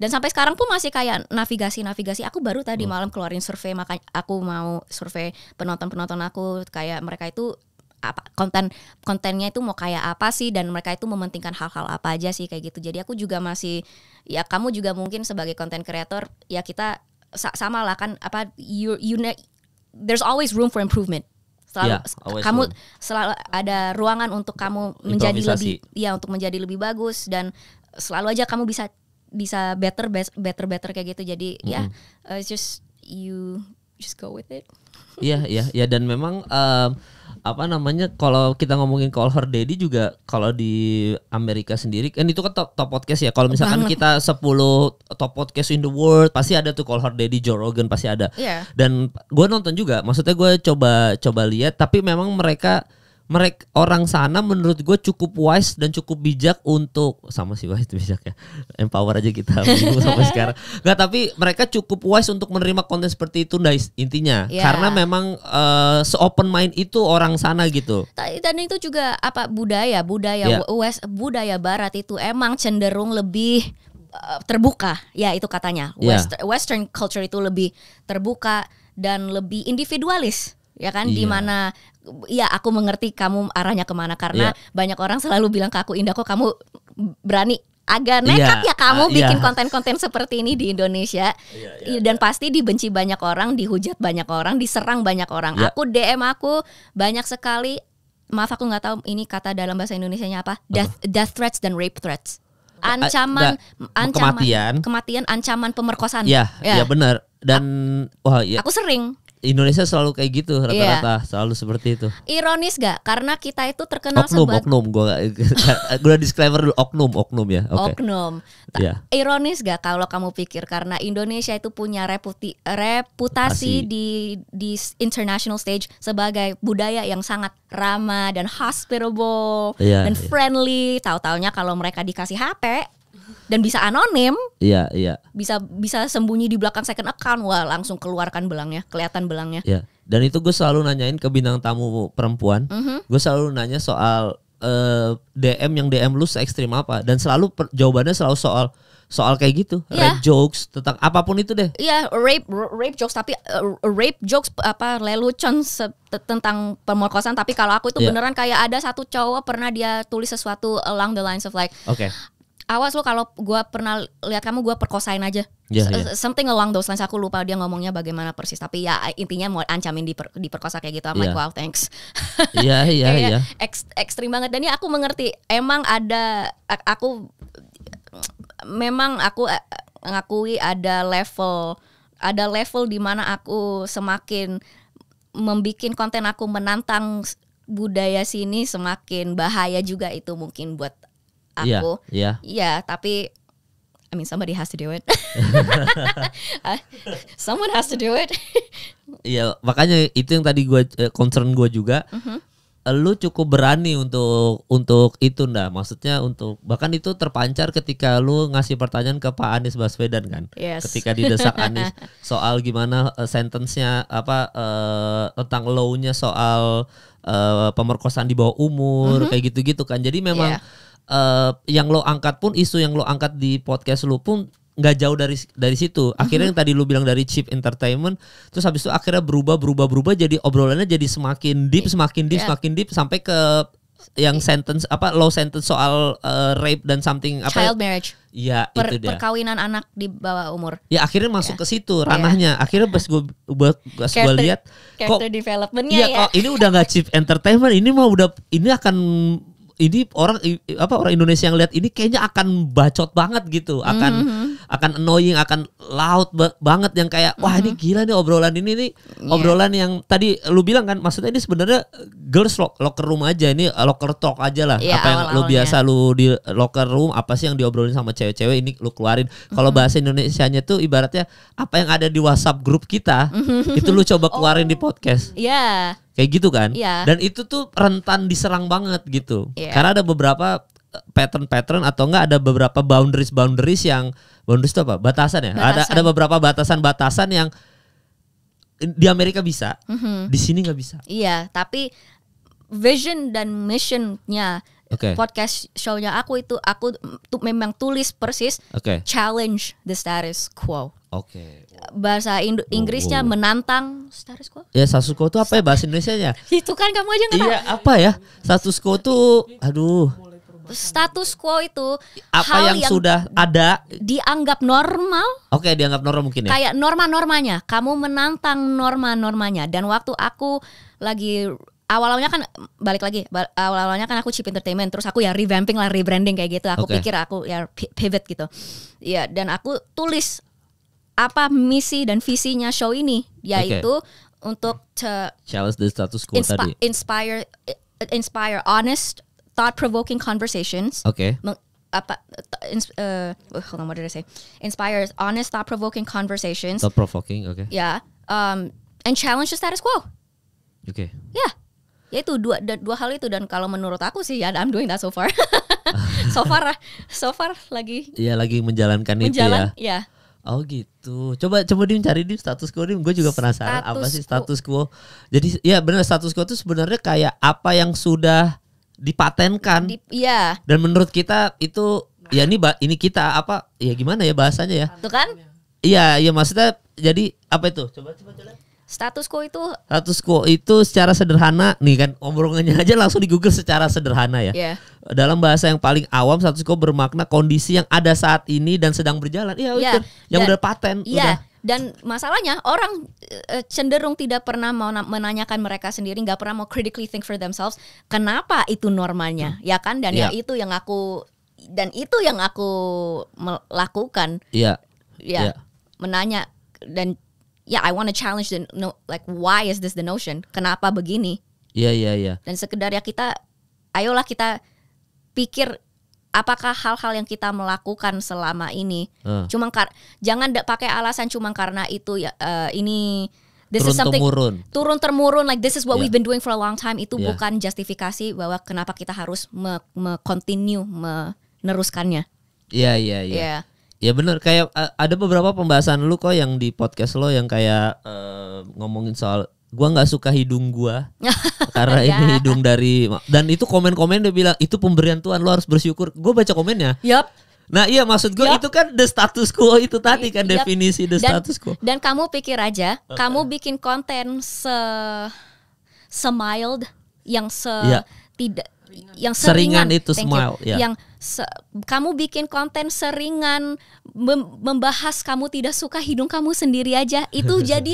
dan sampai sekarang pun masih kayak navigasi navigasi aku baru tadi oh. malam keluarin survei makanya aku mau survei penonton penonton aku kayak mereka itu apa konten kontennya itu mau kayak apa sih dan mereka itu mementingkan hal-hal apa aja sih kayak gitu jadi aku juga masih ya kamu juga mungkin sebagai konten kreator ya kita sa sama lah kan apa you you there's always room for improvement selalu yeah, kamu room. selalu ada ruangan untuk kamu menjadi lebih ya untuk menjadi lebih bagus dan selalu aja kamu bisa bisa better best, better better kayak gitu jadi mm -hmm. ya yeah, uh, just you just go with it ya iya ya dan memang uh, apa namanya kalau kita ngomongin call her daddy juga kalau di Amerika sendiri kan itu kan top, top podcast ya kalau misalkan Banget. kita 10 top podcast in the world pasti ada tuh call her daddy Joe Rogan pasti ada yeah. dan gue nonton juga maksudnya gue coba coba lihat tapi memang mereka mereka orang sana menurut gue cukup wise dan cukup bijak untuk sama sih wise bijak ya empower aja kita sampai sekarang nggak tapi mereka cukup wise untuk menerima konten seperti itu guys intinya yeah. karena memang uh, eh, open mind itu orang sana gitu dan itu juga apa budaya budaya yeah. west budaya barat itu emang cenderung lebih uh, terbuka ya itu katanya yeah. western, western culture itu lebih terbuka dan lebih individualis ya kan iya. dimana ya aku mengerti kamu arahnya kemana karena yeah. banyak orang selalu bilang ke aku Indah kok kamu berani agak nekat yeah. ya kamu uh, bikin konten-konten yeah. seperti ini di Indonesia yeah, yeah, iya. dan yeah. pasti dibenci banyak orang, dihujat banyak orang, diserang banyak orang. Yeah. Aku DM aku banyak sekali maaf aku nggak tahu ini kata dalam bahasa Indonesia nya apa death uh. death threats dan rape threats ah, ancaman da, ancaman kematian kematian ancaman pemerkosaan iya, ya ya, ya benar dan A wah ya. aku sering Indonesia selalu kayak gitu iya. rata-rata, yeah. selalu seperti itu. Ironis gak? Karena kita itu terkenal oknum, sebagai oknum, gua gua disclaimer dulu oknum, oknum ya. Okay. Oknum. Yeah. Ironis gak kalau kamu pikir karena Indonesia itu punya reputi, reputasi Masih. di di international stage sebagai budaya yang sangat ramah dan hospitable yeah, dan yeah. friendly. tahu tahunya kalau mereka dikasih HP dan bisa anonim. Iya, iya. Bisa bisa sembunyi di belakang second account. Wah, langsung keluarkan belangnya, kelihatan belangnya. Iya. Dan itu gue selalu nanyain ke bintang tamu perempuan. Mm -hmm. Gue selalu nanya soal uh, eh, DM yang DM lu se ekstrim apa dan selalu per, jawabannya selalu soal soal kayak gitu yeah. rape jokes tentang apapun itu deh iya yeah, rape rape jokes tapi uh, rape jokes apa lelucon tentang pemerkosaan tapi kalau aku itu yeah. beneran kayak ada satu cowok pernah dia tulis sesuatu along the lines of like okay awas lu kalau gua pernah lihat kamu gua perkosain aja yeah, iya, iya. yeah. something along those lines aku lupa dia ngomongnya bagaimana persis tapi ya intinya mau ancamin diper, diperkosa kayak gitu I'm yeah. like iya. wow thanks iya iya iya ekstrim banget dan ya aku mengerti emang ada aku memang aku eh, ngakui ada level ada level di mana aku semakin membikin konten aku menantang budaya sini semakin bahaya juga itu mungkin buat Iya, aku. Iya. Yeah, yeah. yeah, tapi I mean somebody has to do it. Someone has to do it. Iya, makanya itu yang tadi gua eh, concern gua juga. Mm -hmm lu cukup berani untuk untuk itu ndak maksudnya untuk bahkan itu terpancar ketika lu ngasih pertanyaan ke Pak Anies Baswedan kan yes. ketika didesak Anies soal gimana uh, eh, nya apa uh, tentang low nya soal uh, pemerkosaan di bawah umur mm -hmm. kayak gitu-gitu kan jadi memang yeah uh, yang lo angkat pun isu yang lo angkat di podcast lo pun nggak jauh dari dari situ. Mhm. Akhirnya yang tadi lu bilang dari cheap entertainment, terus habis itu akhirnya berubah berubah berubah jadi obrolannya jadi semakin deep, iya. semakin deep, yeah. semakin deep sampai ke yang sentence apa low sentence soal uh, rape dan something apa ya? child marriage. ya per, itu dia. Perkawinan anak di bawah umur. Ya akhirnya masuk yeah. ke situ iya. ranahnya. Akhirnya pas gue pas gue lihat kok ya, ya. Kok, ini udah nggak cheap entertainment, ini mah udah ini akan ini orang apa orang Indonesia yang lihat ini kayaknya akan bacot banget gitu, akan mm -hmm akan annoying akan loud banget yang kayak wah ini gila nih obrolan ini nih yeah. obrolan yang tadi lu bilang kan maksudnya ini sebenarnya girls lo locker room aja ini locker talk aja lah yeah, apa yang lu biasa lu di locker room apa sih yang diobrolin sama cewek-cewek ini lu keluarin kalau bahasa Indonesia nya tuh ibaratnya apa yang ada di WhatsApp grup kita mm-hmm. itu lu coba keluarin oh. di podcast yeah. kayak gitu kan yeah. dan itu tuh rentan diserang banget gitu yeah. karena ada beberapa pattern-pattern atau enggak ada beberapa boundaries-boundaries yang boundaries itu apa? Batasan ya. Batasan. Ada ada beberapa batasan-batasan yang di Amerika bisa, mm-hmm. di sini nggak bisa. Iya, tapi vision dan missionnya okay. podcast shownya aku itu aku tuh memang tulis persis okay. challenge the status quo. Oke. Okay. Bahasa Indo Inggrisnya oh, menantang status quo. Ya status quo itu apa ya bahasa Indonesia-nya? itu kan kamu aja nggak Iya apa ya status quo tuh aduh status quo itu apa hal yang, yang sudah ada dianggap normal. Oke, okay, dianggap normal mungkin ya. Kayak norma-normanya, kamu menantang norma-normanya dan waktu aku lagi awal-awalnya kan balik lagi awal-awalnya kan aku chip entertainment terus aku ya revamping lah rebranding kayak gitu aku okay. pikir aku ya pivot gitu ya dan aku tulis apa misi dan visinya show ini yaitu okay. untuk to challenge the status quo inspi tadi inspire eh, inspire honest thought provoking conversations. Okay. Apa, uh, oh, hold on, what did I say? Inspires honest, thought provoking conversations. Thought provoking, okay. Yeah. Um, and challenge the status quo. Okay. Yeah. Ya itu dua dua hal itu dan kalau menurut aku sih ya I'm doing that so far. so far so far lagi. Iya lagi menjalankan menjalankan itu ya. Iya. Oh gitu. Coba coba dim cari dim status quo dim. Gue juga penasaran status apa sih status quo. Jadi ya benar status quo itu sebenarnya kayak apa yang sudah dipatenkan. Di, iya. Dan menurut kita itu nah. ya ini ini kita apa ya gimana ya bahasanya ya? Itu kan? Iya, iya maksudnya jadi apa itu? Coba coba coba. Status quo itu Status quo itu secara sederhana nih kan omongannya aja langsung di Google secara sederhana ya. Yeah. Dalam bahasa yang paling awam status quo bermakna kondisi yang ada saat ini dan sedang berjalan. Iya, yeah, iya. itu. Yang dan, iya. udah paten, yeah. Iya dan masalahnya orang eh, cenderung tidak pernah mau menanyakan mereka sendiri nggak pernah mau critically think for themselves kenapa itu normalnya? hmm. ya kan dan yeah. ya iya. itu yang aku dan itu yang aku melakukan iya. ya yeah. ya menanya dan ya yeah, I want to challenge the no, like why is this the notion kenapa begini Iya yeah, iya yeah, iya yeah. dan sekedar ya kita ayolah kita pikir apakah hal-hal yang kita melakukan selama ini uh. cuma kar jangan pakai alasan cuma karena itu ya uh, ini this turun is something temurun. turun termurun like this is what yeah. we've been doing for a long time itu yeah. bukan justifikasi bahwa kenapa kita harus me, me continue meneruskannya. Iya iya iya. Ya benar kayak eh, ada beberapa pembahasan lu kok yang di podcast lo yang kayak uh, ngomongin soal gua nggak suka hidung gua karena ini hidung dari dan itu komen-komen dia bilang itu pemberian Tuhan lo harus bersyukur gua baca komennya yep. Nah iya maksud gue yep. itu kan the status quo itu tadi kan yep. definisi the dan, status quo. Dan kamu pikir aja, okay. kamu bikin konten se semild yang se yeah. tidak yang seringan, seringan itu semua, ya. yeah. yang se kamu bikin konten seringan mem membahas kamu tidak suka hidung kamu sendiri aja itu jadi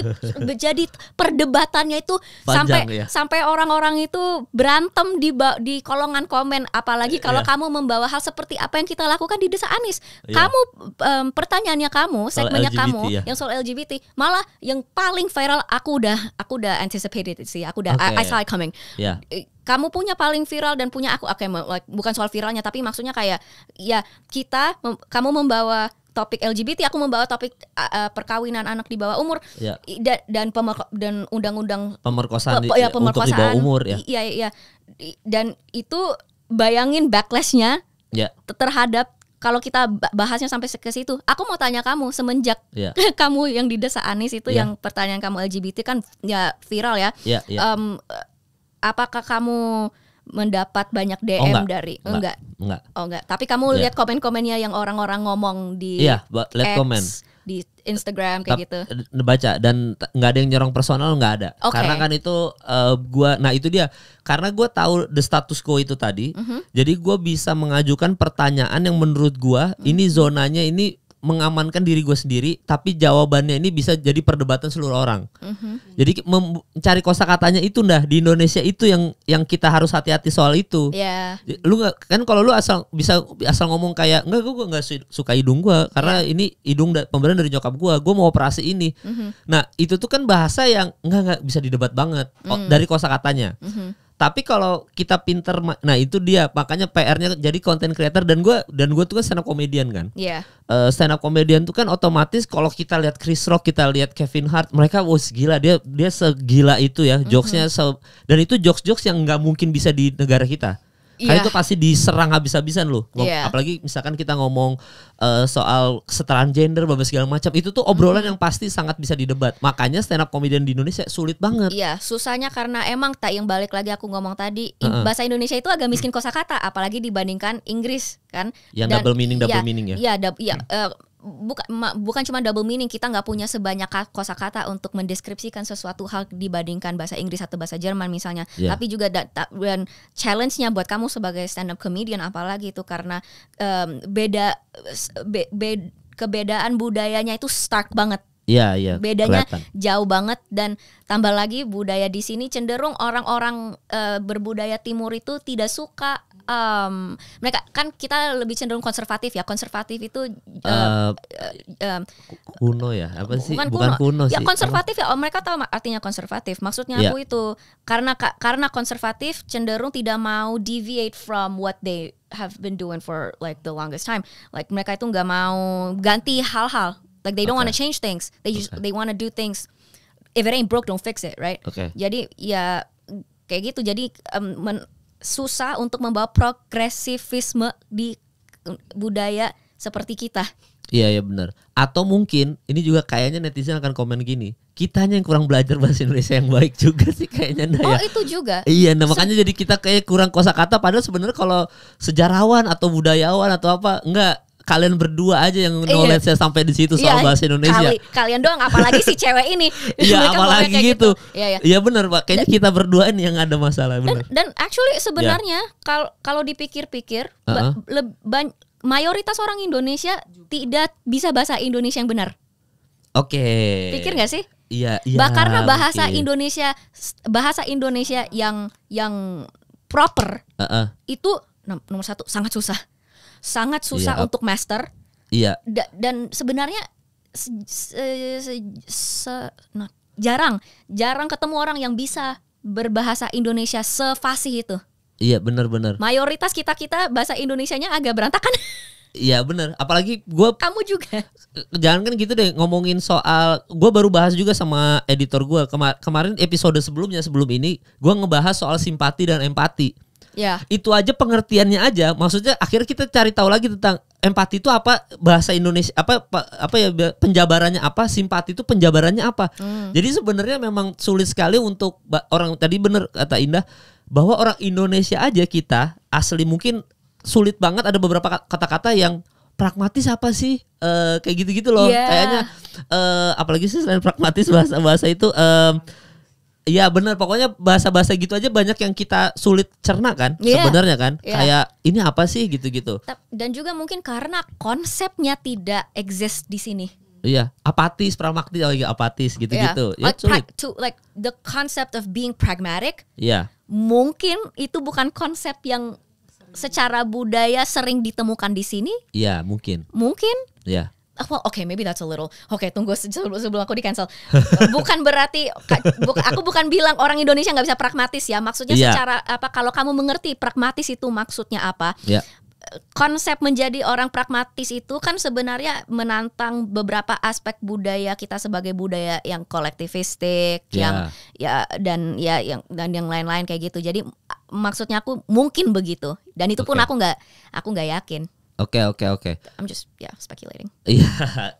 jadi perdebatannya itu Panjang, sampai ya. sampai orang-orang itu berantem di di kolongan komen apalagi kalau yeah. kamu membawa hal seperti apa yang kita lakukan di desa Anis, yeah. kamu um, pertanyaannya kamu segmennya LGBT, kamu ya. yang soal LGBT malah yang paling viral aku udah aku udah anticipated sih aku udah okay. I, I saw it coming yeah kamu punya paling viral dan punya aku oke okay, bukan soal viralnya tapi maksudnya kayak ya kita mem kamu membawa topik LGBT aku membawa topik uh, perkawinan anak di bawah umur ya. da, dan dan undang-undang pemerkosaan pe, ya, pemerkosaan untuk di bawah umur ya iya iya dan itu bayangin backlashnya ya. terhadap kalau kita bahasnya sampai ke situ, aku mau tanya kamu semenjak ya. kamu yang di desa Anis itu ya. yang pertanyaan kamu LGBT kan ya viral ya. ya, ya. Um, apakah kamu mendapat banyak DM oh, enggak. dari enggak. enggak enggak oh enggak tapi kamu yeah. lihat komen-komennya yang orang-orang ngomong di iya yeah, lihat komen di Instagram kayak gitu eh, baca dan nggak ada yang nyerang personal nggak ada okay. karena kan itu uh, gua nah itu dia karena gua tahu the status quo itu tadi mm -hmm. jadi gua bisa mengajukan pertanyaan yang menurut gua mm -hmm. ini zonanya ini mengamankan diri gue sendiri tapi jawabannya ini bisa jadi perdebatan seluruh orang mm-hmm. jadi mencari kosakatanya itu dah di Indonesia itu yang yang kita harus hati-hati soal itu yeah. lu gak, kan kalau lu asal bisa asal ngomong kayak nggak gue nggak suka hidung gue karena yeah. ini hidung da- pemberian dari nyokap gue gue mau operasi ini mm-hmm. nah itu tuh kan bahasa yang nggak nggak bisa didebat banget mm. dari kosakatanya mm-hmm tapi kalau kita pinter nah itu dia makanya PR-nya jadi konten creator dan gue dan gue tuh kan stand up comedian kan yeah. Iya. uh, stand up comedian tuh kan otomatis kalau kita lihat Chris Rock kita lihat Kevin Hart mereka wah gila dia dia segila itu ya jokesnya mm -hmm. se dan itu jokes jokes yang nggak mungkin bisa di negara kita karena yeah. itu pasti diserang habis-habisan loh. Yeah. Apalagi misalkan kita ngomong uh, soal kesetaraan gender berbagai segala macam, itu tuh obrolan mm. yang pasti sangat bisa didebat. Makanya stand up comedian di Indonesia sulit banget. Iya, yeah, susahnya karena emang tak yang balik lagi aku ngomong tadi, uh -uh. bahasa Indonesia itu agak miskin kosakata apalagi dibandingkan Inggris kan. Yang Dan, double meaning double yeah, meaning ya. Iya, Yeah, iya, hmm. uh, bukan bukan cuma double meaning kita nggak punya sebanyak kosakata untuk mendeskripsikan sesuatu hal dibandingkan bahasa Inggris atau bahasa Jerman misalnya yeah. tapi juga da, da, dan challenge-nya buat kamu sebagai stand up comedian apalagi itu karena um, beda be, be, kebedaan budayanya itu stark banget Iya, iya. Bedanya kelihatan. jauh banget dan tambah lagi budaya di sini cenderung orang-orang e, berbudaya timur itu tidak suka um, mereka kan kita lebih cenderung konservatif ya. Konservatif itu uh, uh, uh, kuno ya. Apa sih? Bukan, bukan kuno, ya, sih. konservatif konservatif ya. Oh, mereka tahu artinya konservatif. Maksudnya yeah. aku itu karena karena konservatif cenderung tidak mau deviate from what they have been doing for like the longest time. Like mereka itu nggak mau ganti hal-hal. Like they don't okay. want to change things. They just okay. they want to do things. If it ain't broke, don't fix it, right? Okay. Jadi ya kayak gitu. Jadi um, men, susah untuk membawa progresivisme di budaya seperti kita. Iya ya benar. Atau mungkin ini juga kayaknya netizen akan komen gini. Kitanya yang kurang belajar bahasa Indonesia yang baik juga sih kayaknya nah Oh, ya. itu juga. Iya, nah makanya Se jadi kita kayak kurang kosakata padahal sebenarnya kalau sejarawan atau budayawan atau apa enggak kalian berdua aja yang iya. knowledge saya sampai di situ iya, soal bahasa Indonesia. Kali, kalian doang apalagi si cewek ini. Iya, apalagi gitu. gitu. iya. iya ya, benar, Pak. Kayaknya dan, kita berdua ini yang ada masalah, Dan, dan actually sebenarnya kalau ya. kalau dipikir-pikir uh -huh. mayoritas orang Indonesia tidak bisa bahasa Indonesia yang benar. Oke. Okay. Pikir gak sih? Iya, iya. Bah, karena bahasa okay. Indonesia bahasa Indonesia yang yang proper uh -uh. itu nomor satu sangat susah sangat iya, susah yeah. untuk master. Iya. Da dan sebenarnya se se se se nah, jarang jarang ketemu orang yang bisa berbahasa Indonesia sefasih itu. Iya benar-benar. Mayoritas kita kita bahasa Indonesianya agak berantakan. Iya benar. Apalagi gue. Kamu juga. Jangan kan gitu deh ngomongin soal. Gue baru bahas juga sama editor gue Kemar kemarin episode sebelumnya sebelum ini gue ngebahas soal simpati dan empati ya Itu aja pengertiannya aja. Maksudnya akhirnya kita cari tahu lagi tentang empati itu apa bahasa Indonesia apa apa ya penjabarannya apa, simpati itu penjabarannya apa. Mm. Jadi sebenarnya memang sulit sekali untuk orang tadi bener kata Indah bahwa orang Indonesia aja kita asli mungkin sulit banget ada beberapa kata-kata yang pragmatis apa sih uh, kayak gitu-gitu loh yeah. kayaknya uh, apalagi sih selain pragmatis bahasa bahasa itu uh, Iya benar, pokoknya bahasa-bahasa gitu aja banyak yang kita sulit cerna kan, yeah. sebenarnya kan. Yeah. Kayak ini apa sih gitu-gitu. Dan juga mungkin karena konsepnya tidak exist di sini. Iya, yeah. apatis, pragmatis, lagi apatis iya. gitu-gitu. Yeah. Ya, like, sulit. To, like the concept of being pragmatic. Yeah. Mungkin itu bukan konsep yang secara budaya sering ditemukan di sini. Iya, yeah, mungkin. Mungkin. Iya. Yeah well oke okay, maybe that's a little oke okay, tunggu sebelum aku di cancel bukan berarti aku bukan bilang orang Indonesia nggak bisa pragmatis ya maksudnya yeah. secara apa kalau kamu mengerti pragmatis itu maksudnya apa yeah. konsep menjadi orang pragmatis itu kan sebenarnya menantang beberapa aspek budaya kita sebagai budaya yang kolektivistik yeah. yang ya dan ya yang dan yang lain-lain kayak gitu jadi maksudnya aku mungkin begitu dan itu okay. aku nggak aku nggak yakin Oke okay, oke okay, oke. Okay. I'm just yeah speculating. Iya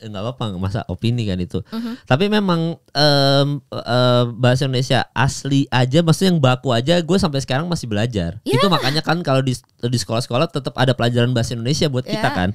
nggak apa-apa masa opini kan itu. Mm -hmm. Tapi memang um, um, bahasa Indonesia asli aja, maksudnya yang baku aja, gue sampai sekarang masih belajar. Yeah. Itu makanya kan kalau di di sekolah-sekolah tetap ada pelajaran bahasa Indonesia buat yeah. kita kan.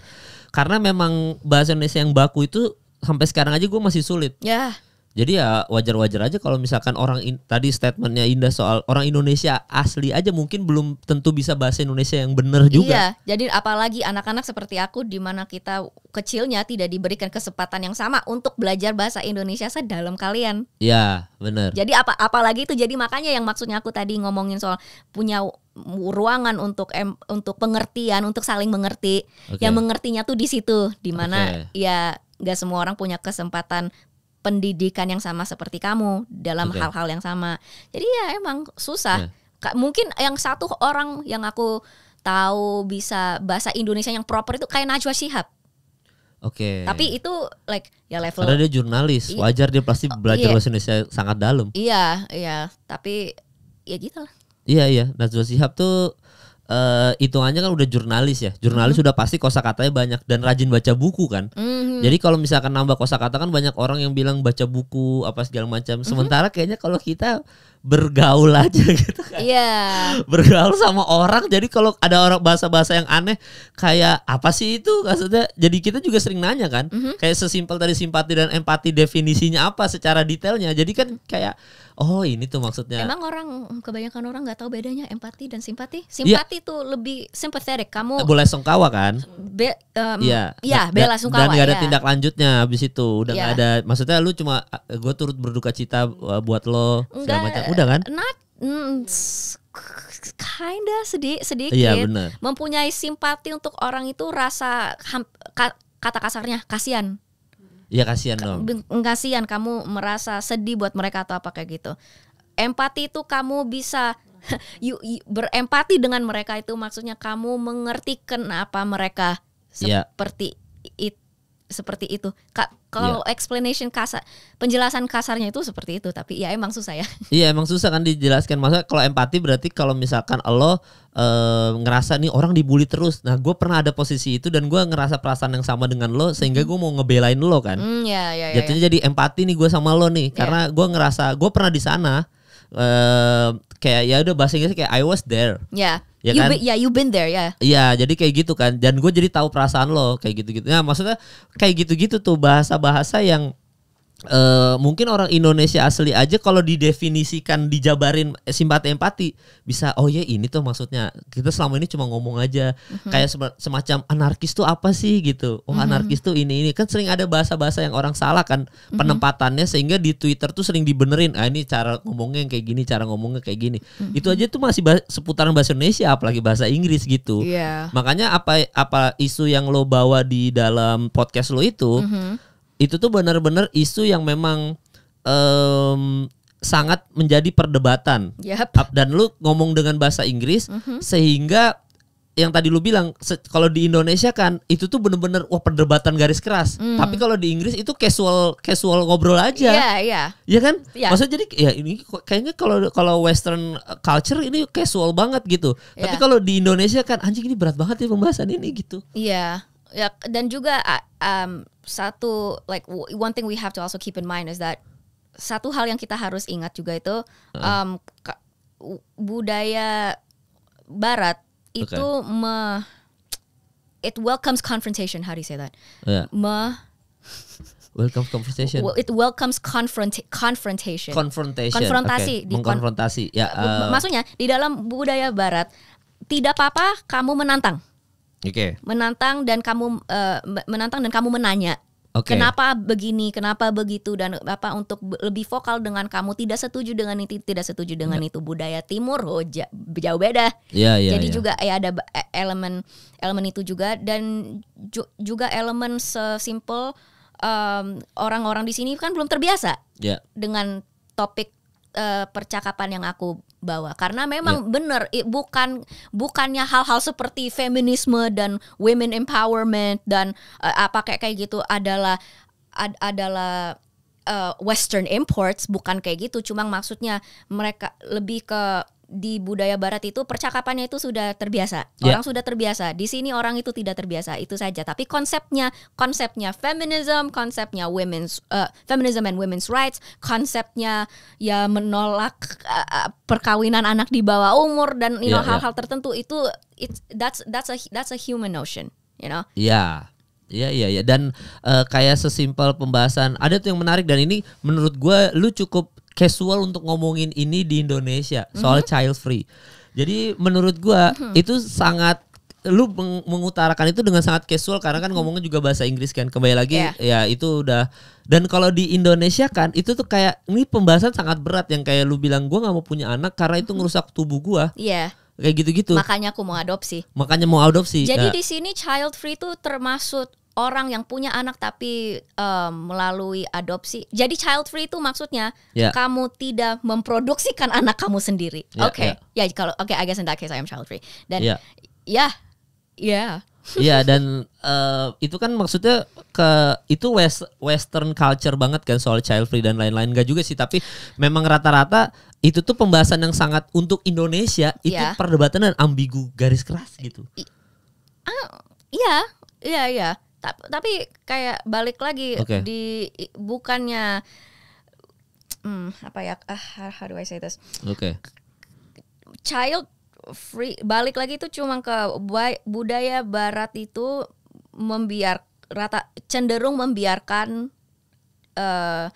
Karena memang bahasa Indonesia yang baku itu sampai sekarang aja gue masih sulit. Ya. Yeah jadi ya wajar-wajar aja kalau misalkan orang in, tadi statementnya Indah soal orang Indonesia asli aja mungkin belum tentu bisa bahasa Indonesia yang benar juga. Iya, jadi apalagi anak-anak seperti aku di mana kita kecilnya tidak diberikan kesempatan yang sama untuk belajar bahasa Indonesia sedalam kalian. Iya, benar. Jadi apa apalagi itu jadi makanya yang maksudnya aku tadi ngomongin soal punya ruangan untuk em, untuk pengertian, untuk saling mengerti. Okay. Yang mengertinya tuh di situ di mana okay. ya Gak semua orang punya kesempatan pendidikan yang sama seperti kamu dalam hal-hal yang sama. Jadi ya emang susah. Ya. Mungkin yang satu orang yang aku tahu bisa bahasa Indonesia yang proper itu kayak Najwa Shihab. Oke. Okay. Tapi itu like ya level. Karena dia jurnalis, iya. wajar dia pasti oh, belajar iya. bahasa Indonesia sangat dalam. Iya, iya. Tapi ya gitu lah. Iya, iya. Najwa Shihab tuh uh, hitungannya kan udah jurnalis ya. Jurnalis hmm. udah pasti kosakatanya banyak dan rajin baca buku kan. Hmm. Jadi kalau misalkan nambah kosakata kan banyak orang yang bilang baca buku apa segala macam. Mm-hmm. Sementara hmm. kayaknya kalau kita bergaul aja gitu kan. Iya. Yeah. Bergaul sama orang jadi kalau ada orang bahasa-bahasa yang aneh kayak apa sih itu maksudnya jadi kita juga sering nanya kan. Mm -hmm. Kayak sesimpel tadi simpati dan empati definisinya apa secara detailnya. Jadi kan kayak Oh ini tuh maksudnya. Emang orang kebanyakan orang nggak tahu bedanya empati dan simpati. Iya. Simpati yeah. tuh lebih sympathetic. Kamu eh, boleh sungkawa kan? Be, um, yeah. ya, da, bela sungkawa. Dan nggak ada ya. tindak lanjutnya habis itu. Udah iya. nggak gak ada. Maksudnya lu cuma eh, gue turut berduka cita eh, buat lo. Enggak, macam. Udah kan? Not, mm, kinda sedih sedikit. Iya benar. Mempunyai simpati untuk orang itu rasa kata kasarnya kasihan. Iya kasihan dong. Kasihan kamu merasa sedih buat mereka atau apa kayak gitu. Empati itu kamu bisa you, you, berempati dengan mereka itu maksudnya kamu mengerti kenapa mereka ya. seperti yeah seperti itu. kak kalau yeah. explanation kasar, penjelasan kasarnya itu seperti itu. Tapi ya emang susah ya. Iya emang susah kan dijelaskan. Masa kalau empati berarti kalau misalkan lo e, ngerasa nih orang dibully terus. Nah gue pernah ada posisi itu dan gue ngerasa perasaan yang sama dengan lo sehingga gue mau ngebelain lo kan. Mm, yeah, yeah, ya, Jatuhnya yeah. jadi empati nih gue sama lo nih ya. karena gue ngerasa gue pernah di sana uh, kayak ya udah bahasa Inggrisnya kayak I was there. Ya. Yeah. Ya you kan? Ya, yeah, you been there, ya. Yeah. Iya, jadi kayak gitu kan. Dan gue jadi tahu perasaan lo kayak gitu-gitu. Nah, maksudnya kayak gitu-gitu tuh bahasa-bahasa yang Uh, mungkin orang Indonesia asli aja kalau didefinisikan dijabarin simpati empati bisa oh ya ini tuh maksudnya kita selama ini cuma ngomong aja mm-hmm. kayak sem- semacam anarkis tuh apa sih gitu oh mm-hmm. anarkis tuh ini ini kan sering ada bahasa-bahasa yang orang salah kan mm-hmm. penempatannya sehingga di Twitter tuh sering dibenerin ah ini cara ngomongnya yang kayak gini cara ngomongnya kayak gini mm-hmm. itu aja tuh masih bah- seputaran bahasa Indonesia apalagi bahasa Inggris gitu yeah. makanya apa apa isu yang lo bawa di dalam podcast lo itu mm-hmm itu tuh benar-benar isu yang memang um, sangat menjadi perdebatan. Yep. Dan lu ngomong dengan bahasa Inggris mm -hmm. sehingga yang tadi lu bilang kalau di Indonesia kan itu tuh benar-benar wah perdebatan garis keras. Mm. Tapi kalau di Inggris itu casual casual ngobrol aja. Iya, yeah, iya. Yeah. Iya kan? Yeah. Maksudnya jadi ya ini kayaknya kalau kalau western eh, culture ini casual banget gitu. Yeah. Tapi iya. kalau di Indonesia kan anjing ini berat banget ya pembahasan ini gitu. Iya. Yeah ya dan juga um, satu like one thing we have to also keep in mind is that satu hal yang kita harus ingat juga itu um, budaya barat okay. itu me it welcomes confrontation how do you say that yeah. me welcome confrontation it welcomes confront confrontation confrontation konfrontasi okay. mengkonfrontasi ya uh, maksudnya di dalam budaya barat tidak apa-apa kamu menantang Oke. Okay. Menantang dan kamu uh, menantang dan kamu menanya. Okay. Kenapa begini, kenapa begitu dan apa untuk lebih vokal dengan kamu tidak setuju dengan itu, tidak setuju dengan yeah. itu budaya timur oh jauh beda. Yeah, yeah, Jadi yeah. juga ya ada e, elemen elemen itu juga dan ju juga elemen sesimpel um, orang-orang di sini kan belum terbiasa yeah. dengan topik uh, percakapan yang aku bawa karena memang yeah. benar bukan bukannya hal-hal seperti feminisme dan women empowerment dan uh, apa kayak kayak gitu adalah ad, adalah uh, western imports bukan kayak gitu cuma maksudnya mereka lebih ke di budaya barat itu percakapannya itu sudah terbiasa. Yeah. Orang sudah terbiasa. Di sini orang itu tidak terbiasa. Itu saja. Tapi konsepnya, konsepnya feminism, konsepnya women's uh, feminism and women's rights, konsepnya ya menolak uh, perkawinan anak di bawah umur dan you ya, know ya. hal-hal yeah. tertentu itu it's that's that's a that's a human notion, you know. Yeah. ya ya iya dan uh, kayak sesimpel pembahasan ada tuh yang menarik dan ini menurut gue lu cukup casual untuk ngomongin ini di Indonesia soal mm -hmm. child free. Jadi menurut gua mm -hmm. itu sangat lu meng mengutarakan itu dengan sangat casual karena kan mhm. ngomongnya juga bahasa Inggris kan kembali lagi yeah. ya itu udah dan kalau di Indonesia kan itu tuh kayak ini pembahasan sangat berat yang kayak lu bilang gua nggak mau punya anak karena itu mhm. ngerusak tubuh gua iya yeah. kayak gitu-gitu makanya aku mau adopsi makanya mau adopsi jadi ya. di sini child free itu termasuk orang yang punya anak tapi um, melalui adopsi. Jadi child free itu maksudnya yeah. kamu tidak memproduksikan anak kamu sendiri. Ya, oke. Ya. ya kalau oke okay, I guess in that case I am child free. Dan ya. ya Ya. Iya dan uh, itu kan maksudnya ke itu west western culture banget kan soal child free dan lain-lain gak juga sih tapi memang rata-rata itu tuh pembahasan yang sangat untuk Indonesia itu ya. perdebatan dan ambigu garis keras gitu. Iya, uh, iya, iya. iya tapi kayak balik lagi okay. di bukannya hmm, apa ya ah how, do I say this okay. child free balik lagi itu cuma ke budaya barat itu membiar rata cenderung membiarkan uh,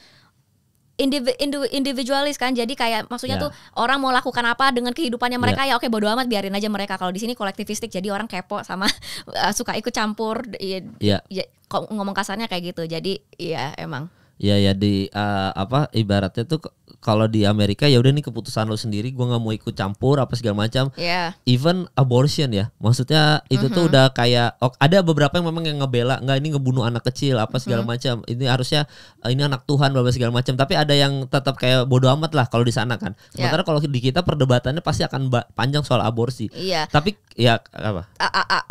indivi indiv individualis kan jadi kayak maksudnya yeah. tuh orang mau lakukan apa dengan kehidupannya mereka yeah. ya oke bodo amat biarin aja mereka kalau di sini kolektivistik jadi orang kepo sama uh, suka ikut campur iya, ya, yeah. ya ngomong kasarnya kayak gitu jadi ya emang ya yeah, ya yeah, di uh, apa ibaratnya tuh kalau di Amerika ya udah nih keputusan lo sendiri gua nggak mau ikut campur apa segala macam yeah. even abortion ya maksudnya itu mm -hmm. tuh mhm. udah kayak oh, ada beberapa yang memang yang ngebela nggak ini ngebunuh anak kecil apa segala mm -hmm. macam ini harusnya eh, ini anak Tuhan apa segala macam tapi ada yang tetap kayak bodoh amat lah kalau di sana kan iya. sementara yeah. kalau di kita perdebatannya pasti akan panjang soal aborsi yeah. tapi ya apa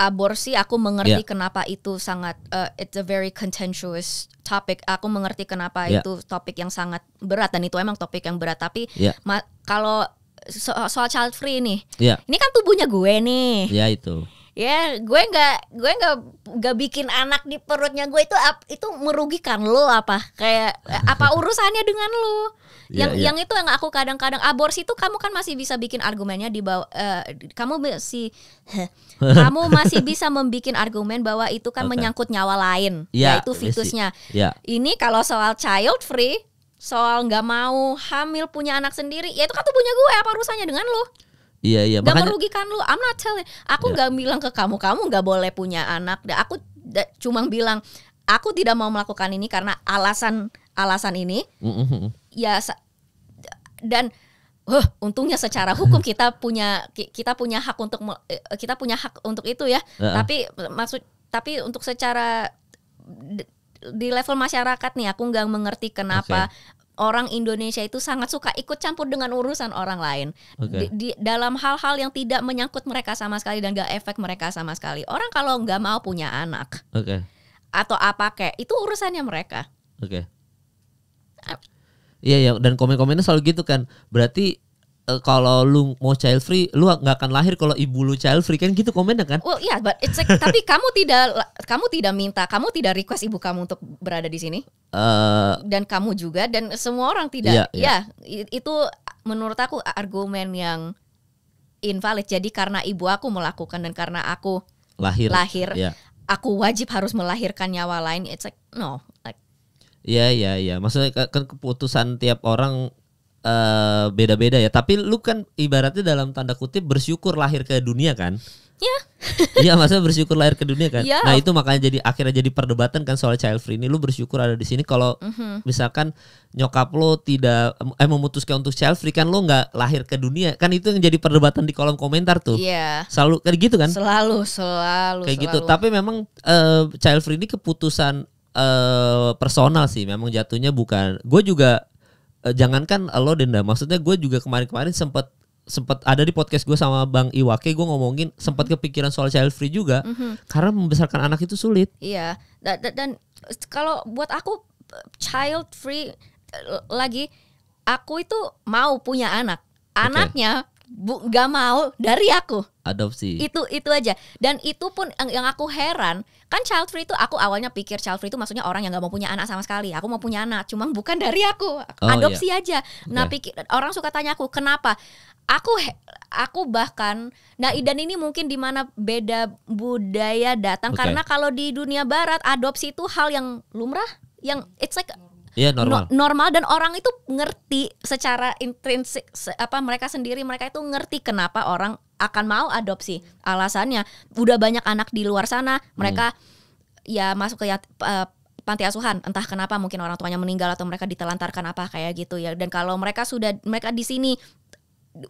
aborsi aku mengerti yeah. kenapa itu sangat uh, it's a very contentious topic aku mengerti kenapa yeah. itu topik yang sangat berat dan itu emang topik yang berat tapi yeah. kalau so soal child free nih. Yeah. Ini kan tubuhnya gue nih. Ya yeah, itu. Ya, yeah, gue nggak gue nggak nggak bikin anak di perutnya gue itu itu merugikan lo apa? Kayak apa urusannya dengan lo? Ya, yang yeah, yeah. yang itu yang aku kadang-kadang aborsi itu kamu kan masih bisa bikin argumennya di bawah eh, uh, kamu masih kamu masih bisa membuat argumen bahwa itu kan okay. menyangkut nyawa lain, yeah, yaitu ya fitusnya Yeah. Ini kalau soal child free soal nggak mau hamil punya anak sendiri ya itu kan punya gue apa urusannya dengan lo Iya iya. Gak makanya, merugikan lo, I'm not telling. Aku iya. nggak yeah. bilang ke kamu kamu nggak boleh punya anak. dan Aku cuma bilang aku tidak mau melakukan ini karena alasan alasan ini. Mm -hmm. Ya dan huh, untungnya secara hukum kita punya kita punya hak untuk eh, kita punya hak untuk itu ya. Uh -uh. Tapi maksud tapi untuk secara di level masyarakat nih aku nggak mengerti kenapa okay orang Indonesia itu sangat suka ikut campur dengan urusan orang lain okay. di, di dalam hal-hal yang tidak menyangkut mereka sama sekali dan gak efek mereka sama sekali orang kalau nggak mau punya anak okay. atau apa kayak itu urusannya mereka oke okay. iya ya dan komen-komennya selalu gitu kan berarti Eh, kalau lu mau child free, lu nggak akan lahir kalau ibu lu child free kan gitu komennya kan? Well, yeah, but it's like, tapi kamu tidak kamu tidak minta, kamu tidak request ibu kamu untuk berada di sini. Uh, dan kamu juga dan semua orang tidak. Ya, yeah, yeah. itu menurut aku argumen yang invalid. Jadi karena ibu aku melakukan dan karena aku lahir lahir iya. aku wajib harus melahirkan nyawa lain. It's like no, like Iya, iya, iya. Maksudnya kan keputusan tiap orang Eh, beda-beda uh, ya. Tapi lu kan ibaratnya dalam tanda kutip bersyukur lahir ke dunia kan? Iya. Iya, maksudnya bersyukur lahir ke dunia kan? Yeah. Nah, itu makanya jadi akhirnya jadi perdebatan kan soal child free ini. Lu bersyukur ada di sini kalau mm -hmm. misalkan nyokap lu tidak eh memutuskan untuk child free kan lu nggak lahir ke dunia. Kan itu yang jadi perdebatan di kolom komentar tuh. Iya. Yeah. Selalu kayak gitu kan? Selalu, selalu. Kayak gitu. selalu. gitu. Tapi memang uh, child free ini keputusan uh, personal sih. Memang jatuhnya bukan gue juga eh, jangankan lo denda, maksudnya gue juga kemarin-kemarin sempat sempat ada di podcast gue sama Bang Iwake gue ngomongin sempat mm-hmm. kepikiran soal child free juga mm-hmm. karena membesarkan anak itu sulit. Iya. Dan, dan, dan kalau buat aku child free eh, lagi aku itu mau punya anak. Anaknya okay bu gak mau dari aku adopsi itu itu aja dan itu pun yang aku heran kan child free itu aku awalnya pikir child free itu maksudnya orang yang nggak mau punya anak sama sekali aku mau punya anak cuma bukan dari aku oh, adopsi oh, iya. aja nah pikir orang suka tanya aku kenapa aku aku bahkan nah dan ini mungkin dimana beda budaya datang okay. karena kalau di dunia barat adopsi itu hal yang lumrah yang it's like Iya, normal. No, normal dan orang itu ngerti secara intrinsik se apa mereka sendiri mereka itu ngerti kenapa orang akan mau adopsi. Alasannya udah banyak anak di luar sana, mereka hmm. ya masuk ke uh, panti asuhan entah kenapa mungkin orang tuanya meninggal atau mereka ditelantarkan apa kayak gitu ya dan kalau mereka sudah mereka di sini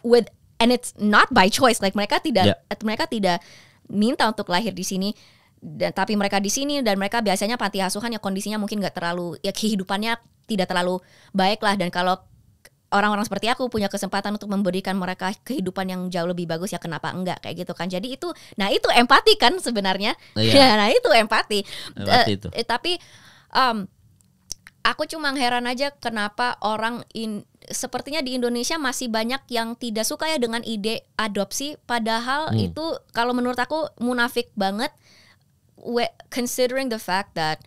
with and it's not by choice like mereka tidak yeah. mereka tidak minta untuk lahir di sini dan tapi mereka di sini dan mereka biasanya panti asuhan yang kondisinya mungkin nggak terlalu ya kehidupannya tidak terlalu baik lah dan kalau orang-orang seperti aku punya kesempatan untuk memberikan mereka kehidupan yang jauh lebih bagus ya kenapa enggak kayak gitu kan jadi itu nah itu empati kan sebenarnya oh, iya. nah itu empati, empati Eh, eh tapi um, aku cuma heran aja kenapa orang in sepertinya di Indonesia masih banyak yang tidak suka ya dengan ide adopsi padahal hmm. itu kalau menurut aku munafik banget we, considering the fact that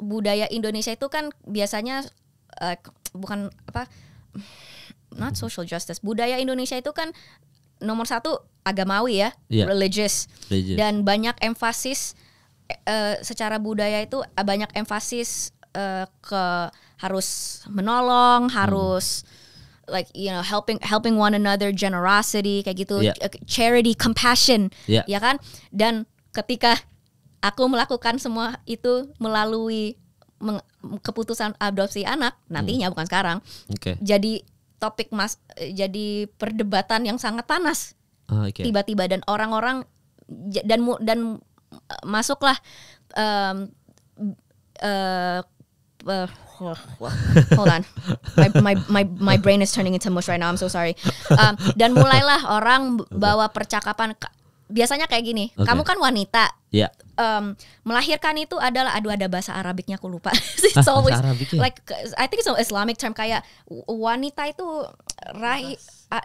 budaya Indonesia itu kan biasanya uh, bukan apa not social justice budaya Indonesia itu kan nomor satu agamawi ya yeah. religious. religious dan banyak emfasis uh, secara budaya itu eh, banyak emfasis uh, ke harus menolong hmm. harus like you know helping helping one another generosity kayak gitu yeah. charity compassion yeah. ya kan dan ketika aku melakukan semua itu melalui keputusan adopsi anak nantinya hmm. bukan sekarang. Okay. Jadi topik mas eh, jadi perdebatan yang sangat panas ah, tiba-tiba okay. dan orang-orang dan dan eh, masuklah um, uh, uh, hold on my, my my my brain is turning into mush right now I'm so sorry um, dan mulailah orang bawa percakapan biasanya kayak gini. Okay. Kamu kan wanita. Yeah. Iya. Um, melahirkan itu adalah aduh ada bahasa Arabiknya aku lupa. it's ah, always Arabik, like I think it's an Islamic term kayak wanita itu rahi uh,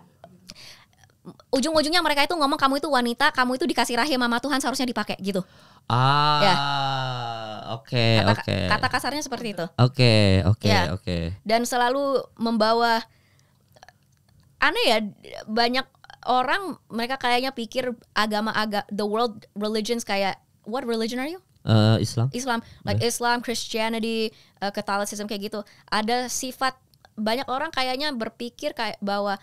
ujung-ujungnya mereka itu ngomong kamu itu wanita, kamu itu dikasih rahim sama Tuhan seharusnya dipakai gitu. Ah, Yeah. oke, okay, oke. Okay. Kata kasarnya seperti itu. Oke, okay, oke, okay, ya. yeah. oke. Okay. Dan selalu membawa aneh ya banyak orang mereka kayaknya pikir agama agak the world religions kayak what religion are you? Uh, Islam. Islam, like yeah. Islam, Christianity, uh, Catholicism kayak gitu. Ada sifat banyak orang kayaknya berpikir kayak bahwa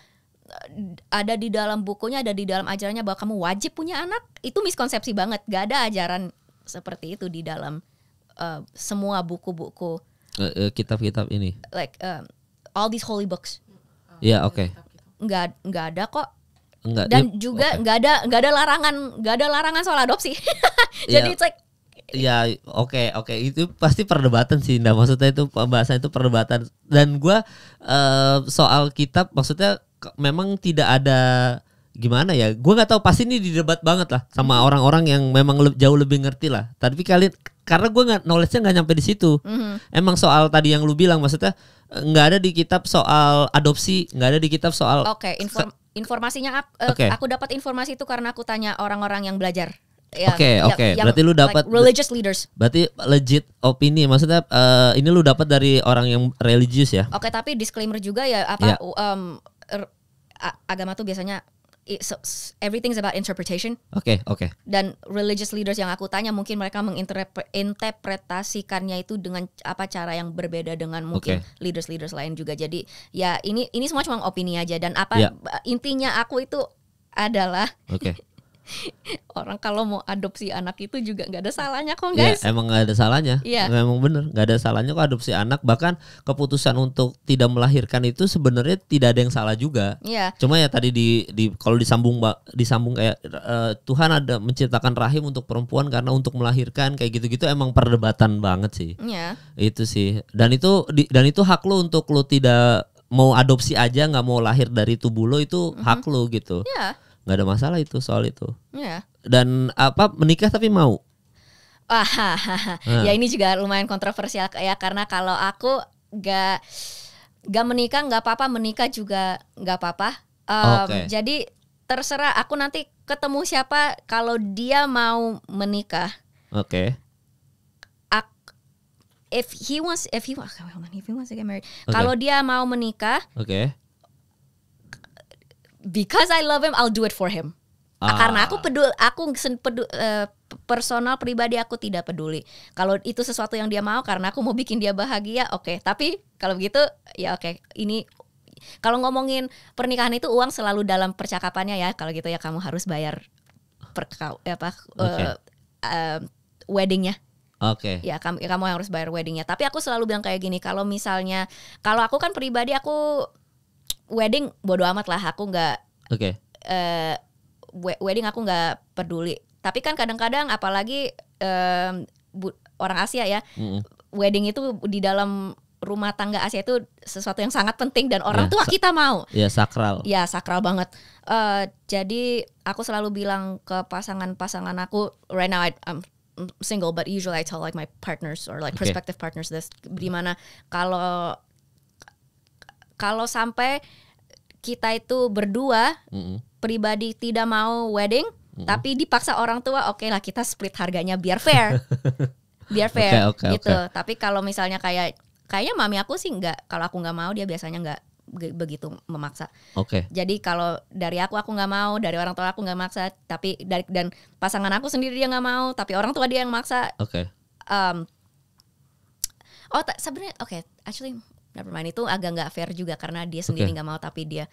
eh, ada di dalam bukunya, ada di dalam ajarannya bahwa kamu wajib punya anak. Itu miskonsepsi banget. Gak ada ajaran seperti itu di dalam uh, semua buku-buku. Uh, uh, kitab-kitab ini. Like uh, all these holy books. Ya, yeah, oke. Okay. Nggak nggak ada kok Enggak. Dan ya, juga nggak enggak ada nggak ada larangan nggak ada larangan soal adopsi. Jadi yeah. cek ya oke okay, oke okay. itu pasti perdebatan sih nah maksudnya itu pembahasan itu perdebatan dan gue uh, soal kitab maksudnya memang tidak ada gimana ya gue nggak tahu pasti ini didebat banget lah sama mm-hmm. orang-orang yang memang le- jauh lebih ngerti lah tapi kalian karena gue nggak knowledge-nya nggak nyampe di situ mm-hmm. emang soal tadi yang lu bilang maksudnya eh, nggak ada di kitab soal adopsi nggak ada di kitab soal okay, Informasinya uh, eh, okay. aku dapat informasi itu karena aku tanya orang-orang yang belajar. Ya, oke, oke. Okay, berarti lu dapat like religious leaders. Berarti legit opini. Maksudnya uh, ini lu dapat dari orang yang religius ya? Oke, okay, tapi disclaimer juga ya apa yeah. um, agama tuh biasanya Everything is about interpretation. Oke, okay, oke. Okay. Dan religious leaders yang aku tanya mungkin mereka menginterpretasikannya itu dengan apa cara yang berbeda dengan mungkin okay. leaders-leaders lain juga. Jadi ya ini ini semua cuma opini aja dan apa yeah. intinya aku itu adalah okay. orang kalau mau adopsi anak itu juga nggak ada salahnya kok iya, guys. Ya, emang nggak ada salahnya. Iya. Emang bener nggak ada salahnya kok adopsi anak. Bahkan keputusan untuk tidak melahirkan itu sebenarnya tidak ada yang salah juga. ya. Cuma ya tadi di, di kalau disambung disambung kayak uh, Tuhan ada menciptakan rahim untuk perempuan karena untuk melahirkan kayak gitu-gitu emang perdebatan banget sih. ya. Itu sih. Dan itu di, dan itu hak lo untuk lo tidak mau adopsi aja nggak mau lahir dari tubuh lo itu mm -hmm. hak lo gitu. ya nggak ada masalah itu soal itu yeah. dan apa menikah tapi mau Wah, ya nah. ini juga lumayan kontroversial ya karena kalau aku gak gak menikah nggak apa-apa menikah juga nggak apa-apa um, okay. jadi terserah aku nanti ketemu siapa kalau dia mau menikah oke okay. if he wants if he wants if he wants to get married okay. kalau dia mau menikah oke okay because I love him, I'll do it for him. Ah. Karena aku peduli, aku peduli, uh, eh, personal pribadi aku tidak peduli. Kalau itu sesuatu yang dia mau, karena aku mau bikin dia bahagia, oke. Okay. Tapi kalau begitu, ya oke. Okay. Ini kalau ngomongin pernikahan itu uang selalu dalam percakapannya ya. Kalau gitu ya kamu harus bayar per eh, apa eh, okay. uh, uh, weddingnya. Oke. Okay. Ya, ya kamu ya kamu harus bayar weddingnya. Tapi aku selalu bilang kayak gini. Kalau misalnya kalau aku kan pribadi aku wedding bodo amat lah aku nggak okay. uh, eh, wedding aku nggak peduli tapi kan kadang-kadang apalagi um, bu, orang Asia ya mm -hmm. wedding itu di dalam rumah tangga Asia itu sesuatu yang sangat penting dan orang yeah, tua kita mau. Ya sakral. Ya sakral banget. Uh, jadi aku selalu bilang ke pasangan-pasangan aku right now I, I'm single but usually I tell like my partners or like okay. prospective partners this dimana kalau kalau sampai kita itu berdua mm hmm pribadi tidak mau wedding mm hmm tapi dipaksa orang tua oke okay lah kita split harganya biar fair biar fair okay, okay, gitu okay. tapi kalau misalnya kayak kayaknya mami aku sih nggak kalau aku nggak mau dia biasanya nggak begitu memaksa. Oke. Okay. Jadi kalau dari aku aku nggak mau, dari orang tua aku nggak maksa, tapi dari dan pasangan aku sendiri dia nggak mau, tapi orang tua dia yang maksa. Oke. Okay. Um, oh sebenarnya oke, okay, actually Never mind itu agak nggak fair juga karena dia sendiri nggak okay. mau tapi dia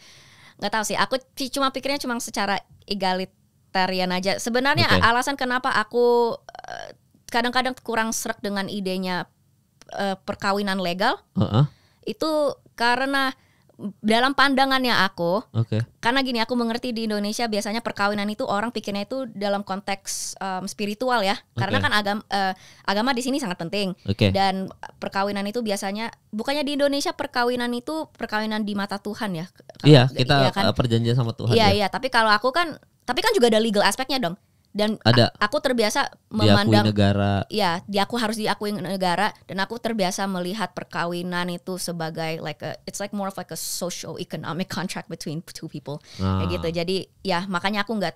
nggak tahu sih. Aku cuma pikirnya cuma secara egalitarian aja. Sebenarnya okay. alasan kenapa aku eh, kadang-kadang kurang serak dengan idenya uh, perkawinan legal uh -uh. itu karena dalam pandangannya aku, okay. karena gini aku mengerti di Indonesia biasanya perkawinan itu orang pikirnya itu dalam konteks um, spiritual ya, okay. karena kan agam, uh, agama di sini sangat penting okay. dan perkawinan itu biasanya bukannya di Indonesia perkawinan itu perkawinan di mata Tuhan ya? Iya, iya kita iya kan? Eh, perjanjian sama Tuhan. Iya ya. iya, tapi kalau aku kan tapi kan juga ada legal aspeknya dong dan ada aku terbiasa memandang diakui negara ya di aku harus diakui negara dan aku terbiasa melihat perkawinan itu sebagai like a, it's like more of like a social economic contract between two people ah. kayak gitu jadi ya makanya aku nggak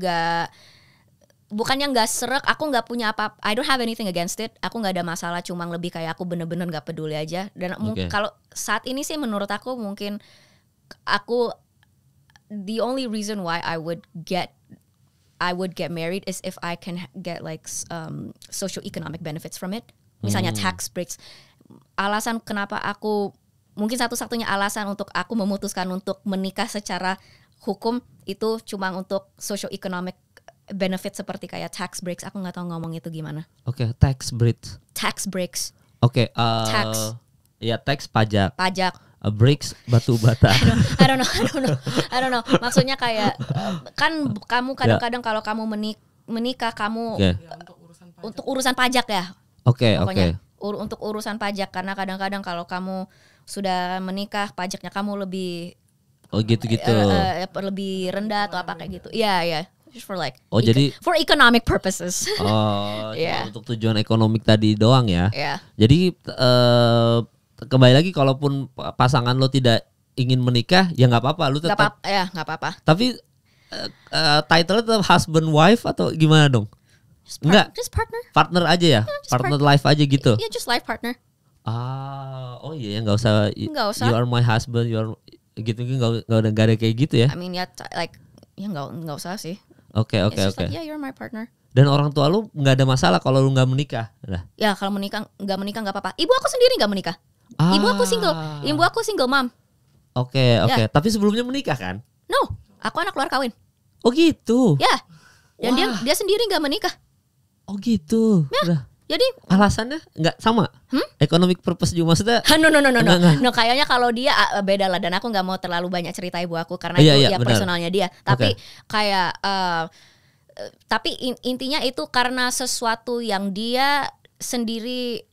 nggak bukannya nggak serak aku nggak punya apa I don't have anything against it aku nggak ada masalah cuma lebih kayak aku bener-bener nggak -bener peduli aja dan okay. kalau saat ini sih menurut aku mungkin aku the only reason why I would get I would get married is if I can get like um, social economic benefits from it. Misalnya hmm. tax breaks. Alasan kenapa aku mungkin satu-satunya alasan untuk aku memutuskan untuk menikah secara hukum itu cuma untuk social economic benefit seperti kayak tax breaks. Aku nggak tahu ngomong itu gimana. Oke, okay, tax breaks. Tax breaks. Oke, okay, uh, eh, tax. Ya tax pajak. Pajak A bricks batu bata. I don't know, I don't know, I don't know. I don't know. Maksudnya kayak kan kamu ya. kadang-kadang kalau kamu menik menikah kamu okay. Ya, eh, untuk, urusan pajak. untuk urusan pajak ya. Oke, okay, oke. Okay. Ur untuk urusan pajak karena kadang-kadang kalau kamu sudah menikah pajaknya kamu lebih Oh gitu-gitu. Uh, uh, lebih rendah atau apa kayak gitu. Iya, yeah, iya. Yeah just for like oh jadi for economic purposes oh yeah. untuk tujuan ekonomi tadi doang ya yeah. jadi uh, kembali lagi kalaupun pasangan lo tidak ingin menikah ya nggak apa-apa lu tetap gak apa, ya nggak apa-apa tapi uh, eh, uh, eh, title tetap husband wife atau gimana dong just Enggak. Just partner. Partner aja ya. Yeah, partner life aja gitu. Yeah, just life partner. Ah, oh iya ya nggak usah. Nggak usah. You are my husband. You are gitu gitu nggak nggak ada nggak ada kayak gitu ya. I mean ya like ya nggak nggak usah sih. Oke oke oke. you yeah, my partner. Dan orang tua lu nggak ada masalah kalau lu nggak menikah. Nah. Ya kalau menikah nggak menikah nggak apa-apa. Ibu aku sendiri nggak menikah. Ah. Ibu aku single, ibu aku single mom. Oke, okay, ya. oke. Okay. Yeah. Tapi sebelumnya menikah kan? No, aku anak luar kawin. Oh gitu. Ya. Dan Wah. dia dia sendiri nggak menikah. Oh gitu. Ya. Yeah. Jadi alasannya nggak sama? Hmm? Economic purpose juga maksudnya? no no no no no. no kayaknya kalau dia beda lah dan aku nggak mau terlalu banyak cerita ibu aku karena yeah, itu yeah, ya benar. personalnya dia. Tapi okay. kayak uh, tapi intinya itu karena sesuatu yang dia sendiri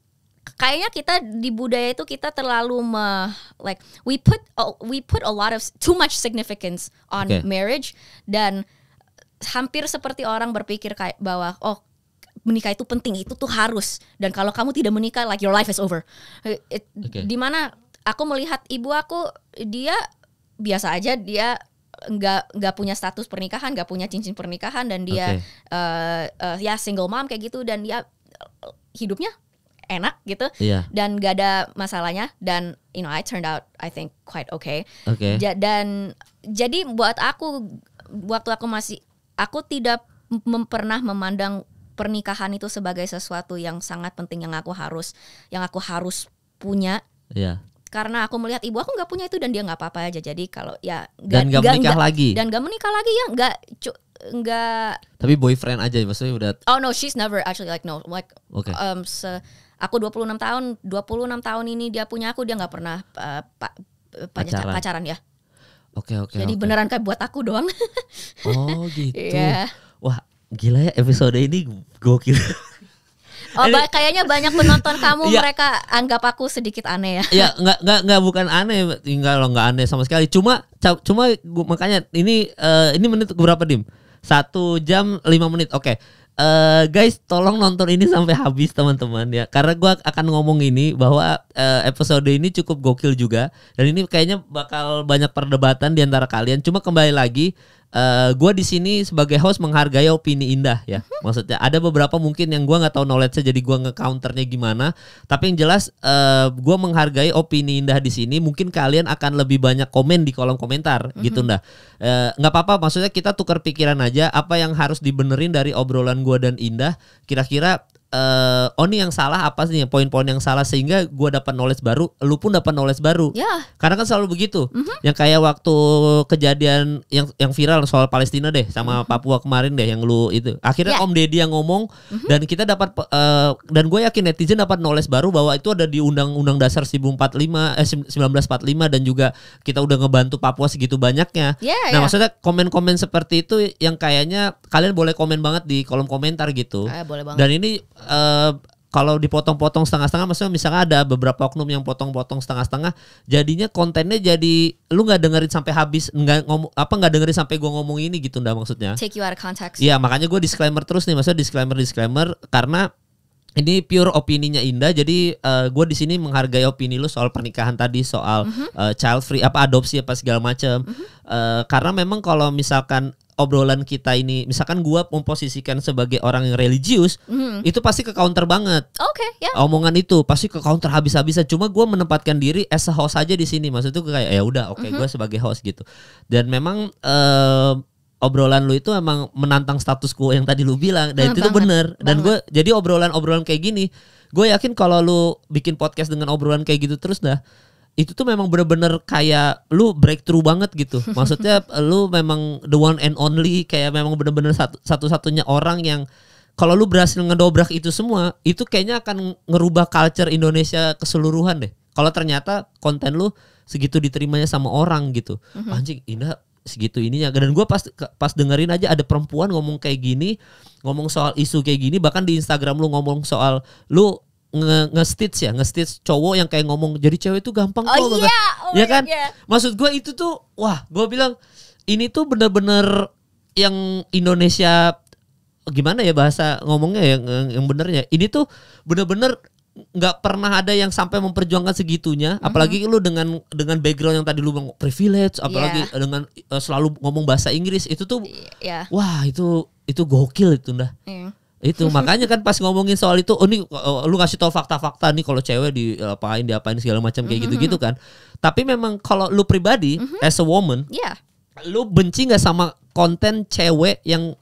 kayaknya kita di budaya itu kita terlalu me, like we put a, we put a lot of too much significance on okay. marriage dan hampir seperti orang berpikir kayak bahwa oh menikah itu penting itu tuh harus dan kalau kamu tidak menikah like your life is over It, okay. dimana aku melihat ibu aku dia biasa aja dia nggak nggak punya status pernikahan nggak punya cincin pernikahan dan dia okay. uh, eh, uh, eh, ya single mom kayak gitu dan dia hidupnya enak gitu yeah. dan gak ada masalahnya dan you know I turned out I think quite okay. Okay. Ja dan jadi buat aku waktu aku masih aku tidak mem pernah memandang pernikahan itu sebagai sesuatu yang sangat penting yang aku harus yang aku harus punya. Iya. karena aku melihat ibu aku nggak punya itu dan dia nggak apa-apa aja jadi kalau ya gak, dan nggak menikah gak, lagi dan nggak menikah lagi ya nggak nggak tapi boyfriend aja maksudnya udah oh no she's never actually like no like okay. um se aku 26 tahun 26 tahun ini dia punya aku dia nggak pernah uh, pa, eh, pacaran. pacaran ya oke okay, oke okay, jadi okay. beneran kayak buat aku doang oh gitu yeah. wah gila ya episode ini gokil Oh, ba kayaknya banyak penonton kamu ya. mereka anggap aku sedikit aneh ya. Iya nggak nggak nggak bukan aneh, tinggal lo nggak aneh sama sekali. Cuma cuma gua, makanya ini uh, ini menit berapa dim? Satu jam lima menit. Oke. Okay uh, guys tolong nonton ini sampai habis teman-teman ya karena gue akan ngomong ini bahwa uh, episode ini cukup gokil juga dan ini kayaknya bakal banyak perdebatan di antara kalian cuma kembali lagi uh, eh, gue di sini sebagai host menghargai opini indah ya. Mm-hmm. Maksudnya ada beberapa mungkin yang gue nggak tahu knowledge-nya jadi gue counternya gimana. Tapi yang jelas uh, eh, gue menghargai opini indah di sini. Mungkin kalian akan lebih banyak komen di kolom komentar mm-hmm. gitu ndah. Eh, nggak uh, apa-apa. Maksudnya kita tukar pikiran aja. Apa yang harus dibenerin dari obrolan gue dan indah. Kira-kira uh, eh, Oni oh, yang salah apa sih poin-poin yang salah sehingga gue dapat knowledge baru, lu pun dapat knowledge baru. Ya. Karena kan selalu begitu. Mm-hmm. Yang kayak waktu kejadian yang yang viral soal Palestina deh sama mm-hmm. Papua kemarin deh yang lu itu. Akhirnya yeah. Om Deddy yang ngomong mm-hmm. dan kita dapat uh, eh, dan gue yakin netizen dapat knowledge baru bahwa itu ada di Undang-Undang Dasar 1945 eh 1945 dan juga kita udah ngebantu Papua segitu banyaknya. Yeah, nah, yeah. maksudnya komen-komen seperti itu yang kayaknya kalian boleh komen banget di kolom komentar gitu. Eh, boleh banget. Dan ini Eh, kalau dipotong-potong setengah-setengah maksudnya misalnya ada beberapa oknum yang potong-potong setengah-setengah jadinya kontennya jadi lu nggak dengerin sampai habis nggak ngomong apa nggak dengerin sampai gue ngomong ini gitu ndak maksudnya take you out of context iya makanya gue disclaimer terus nih maksudnya disclaimer disclaimer karena ini pure opininya Indah jadi uh, eh, gue di sini menghargai opini lu soal pernikahan tadi soal mm -hmm. uh, child free apa adopsi apa segala macam mm -hmm. uh, eh, karena memang kalau misalkan obrolan kita ini misalkan gue memposisikan sebagai orang yang religius mm. itu pasti ke counter banget. Oke, okay, ya. Yeah. Omongan itu pasti ke counter habis-habisan. Cuma gue menempatkan diri as a host aja di sini. Maksudnya kayak ya udah oke okay, mm -hmm. gua sebagai host gitu. Dan memang uh, obrolan lu itu emang menantang status quo yang tadi lu bilang dan itu banget, tuh bener dan gue jadi obrolan-obrolan kayak gini gue yakin kalau lu bikin podcast dengan obrolan kayak gitu terus dah itu tuh memang bener-bener kayak lu breakthrough banget gitu maksudnya lu memang the one and only kayak memang bener-bener satu, satunya orang yang kalau lu berhasil ngedobrak itu semua itu kayaknya akan ngerubah culture Indonesia keseluruhan deh kalau ternyata konten lu segitu diterimanya sama orang gitu mhm. anjing Indah segitu ininya dan gue pas pas dengerin aja ada perempuan ngomong kayak gini ngomong soal isu kayak gini bahkan di Instagram lu ngomong soal lu nge, nge stitch ya nge stitch cowok yang kayak ngomong jadi cewek itu gampang oh, iya. oh ya iya, kan iya. maksud gue itu tuh wah gue bilang ini tuh bener-bener yang Indonesia gimana ya bahasa ngomongnya ya, yang yang benernya ini tuh bener-bener nggak pernah ada yang sampai memperjuangkan segitunya mm-hmm. apalagi lu dengan dengan background yang tadi lu bilang privilege apalagi yeah. dengan uh, selalu ngomong bahasa Inggris itu tuh yeah. wah itu itu gokil itu dah yeah. itu makanya kan pas ngomongin soal itu oh ini uh, eh, lu ngasih tau fakta-fakta nih kalau cewek di diapain diapain segala macam kayak mm-hmm. gitu-gitu kan tapi memang kalau lu pribadi mm-hmm. as a woman yeah. lu benci nggak sama konten cewek yang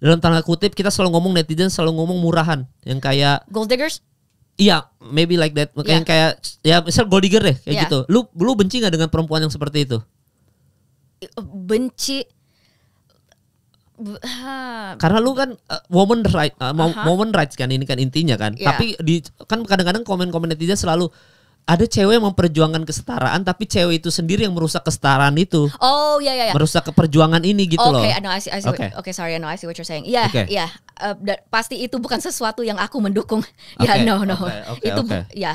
dalam tanda kutip kita selalu ngomong netizen selalu ngomong murahan yang kayak gold diggers Iya, maybe like that. Makanya yeah. kayak ya misal gold digger deh kayak yeah. gitu. Lu lu benci gak dengan perempuan yang seperti itu? Eh, benci karena lu kan uh, woman right uh, uh -huh. woman rights kan ini kan intinya kan. Yeah. Tapi di kan kadang-kadang komen-komen netizen selalu ada cewek yang memperjuangkan kesetaraan tapi cewek itu sendiri yang merusak kesetaraan itu. Oh ya yeah, ya yeah, ya. Yeah. Merusak keperjuangan ini gitu okay, loh. Oke, no, I see, I see okay. What, okay, sorry, no, I see what you're saying. Iya, yeah, iya. okay. Yeah. Uh, pasti itu bukan sesuatu yang aku mendukung. ya, okay, no, no. Okay, okay, itu okay. ya.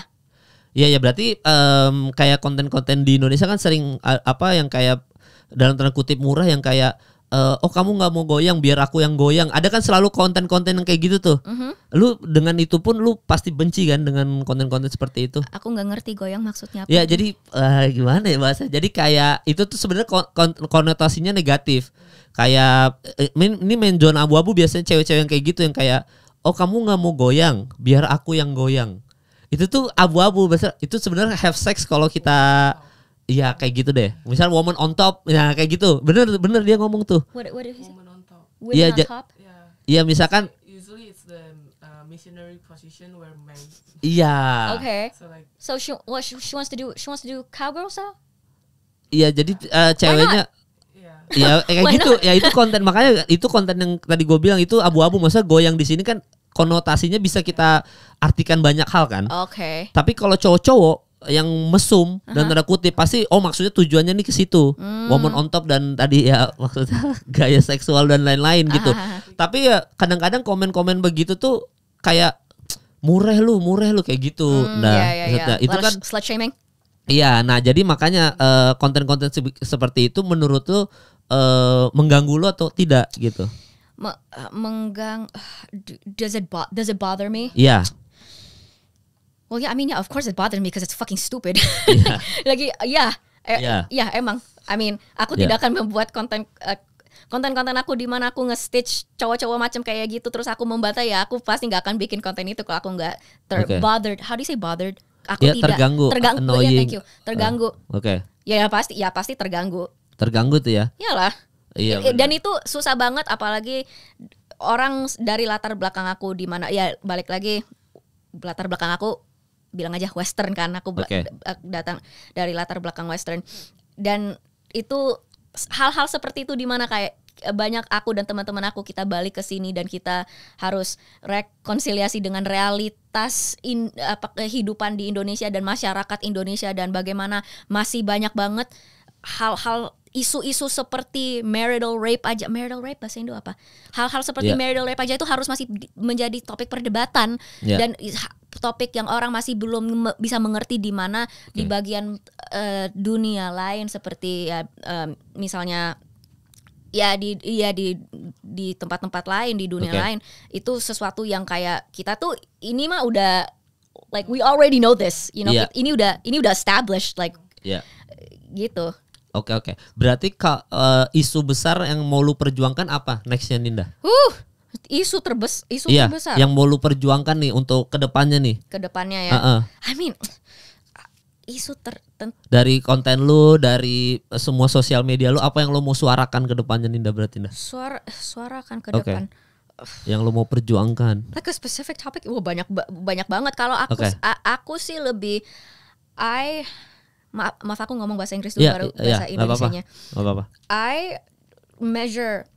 Iya, ya berarti um, kayak konten-konten di Indonesia kan sering uh, apa yang kayak dalam tanda kutip murah yang kayak uh, oh kamu nggak mau goyang biar aku yang goyang ada kan selalu konten-konten yang kayak gitu tuh mm-hmm. lu dengan itu pun lu pasti benci kan dengan konten-konten seperti itu aku nggak ngerti goyang maksudnya apa ya jadi uh, gimana ya bahasa jadi kayak itu tuh sebenarnya kon- konotasinya negatif kayak eh, ini main zona abu-abu biasanya cewek-cewek yang kayak gitu yang kayak oh kamu nggak mau goyang biar aku yang goyang itu tuh abu-abu bahasa itu sebenarnya have sex kalau kita Iya kayak gitu deh. Misal woman on top, ya kayak gitu. Bener bener dia ngomong tuh. What, what is Woman on top. Iya, on top? Iya, misalkan usually it's the uh, missionary position where men Iya. Okay. So like So she what she, she wants to do she wants to do cowgirl style? Iya, jadi uh, ceweknya yeah. Iya, eh, kayak gitu, ya itu konten makanya itu konten yang tadi gue bilang itu abu-abu masa goyang di sini kan konotasinya bisa kita artikan banyak hal kan. Oke. Okay. Tapi kalau cowok-cowok yang mesum uh-huh. dan tanda kutip pasti oh maksudnya tujuannya nih ke situ hmm. woman on top dan tadi ya maksudnya gaya seksual dan lain-lain gitu uh-huh. tapi ya kadang-kadang komen-komen begitu tuh kayak mureh lu mureh lu kayak gitu hmm, nah yeah, yeah, yeah. itu kan slut shaming iya nah jadi makanya uh, konten-konten seperti itu menurut tuh eh, mengganggu lu atau tidak gitu Me- eh, menggang does it bo- does it bother me yeah Well, yeah, I mean, yeah, of course it bothered me because it's fucking stupid. Yeah. Lagi, yeah, ya yeah, yeah, emang. I mean, aku yeah. tidak akan membuat konten e, konten-konten aku di mana aku nge-stitch cowok-cowok macam kayak gitu terus aku membantah ya aku pasti nggak akan bikin konten itu kalau aku nggak ter okay. bothered. How do you say bothered? Aku ya, tidak terganggu, terganggu annoying. ya, thank you. Ah, terganggu. Uh, Oke. Okay. Ya, ya pasti, ya pasti terganggu. Terganggu tuh ya? Iyalah. Iya. Dan itu susah banget apalagi orang dari latar belakang aku di mana ya balik lagi latar belakang aku bilang aja western kan aku okay. Eh, datang dari latar belakang western dan itu hal-hal seperti itu dimana kayak eh, banyak aku dan teman-teman aku kita balik ke sini dan kita harus rekonsiliasi dengan realitas in, apa kehidupan di Indonesia dan masyarakat Indonesia dan bagaimana masih banyak banget hal-hal isu-isu seperti marital rape aja marital rape bahasa Indo apa hal-hal seperti yeah. marital rape aja itu harus masih menjadi topik perdebatan yeah. dan topik yang orang masih belum bisa mengerti di mana hmm. di bagian uh, dunia lain seperti ya uh, misalnya ya di ya di di tempat-tempat lain di dunia okay. lain itu sesuatu yang kayak kita tuh ini mah udah like we already know this you know yeah. ini udah ini udah established like yeah. gitu Oke okay, oke. Okay. Berarti uh, isu besar yang mau lu perjuangkan apa nextnya Ninda? Huh, isu terbes isu iya, terbesar yang mau lu perjuangkan nih untuk kedepannya nih kedepannya ya uh -uh. I mean isu ter dari konten lu dari eh, semua sosial media lu apa yang lu mau suarakan kedepannya depannya Ninda berarti Ninda suara suarakan kedepan okay. yang lu mau perjuangkan like a specific topic wah banyak banyak banget kalau aku okay. aku sih lebih I maaf maaf aku ngomong bahasa Inggris dulu yeah, baru yeah, bahasa yeah, Indonesia-nya. apa-apa. I measure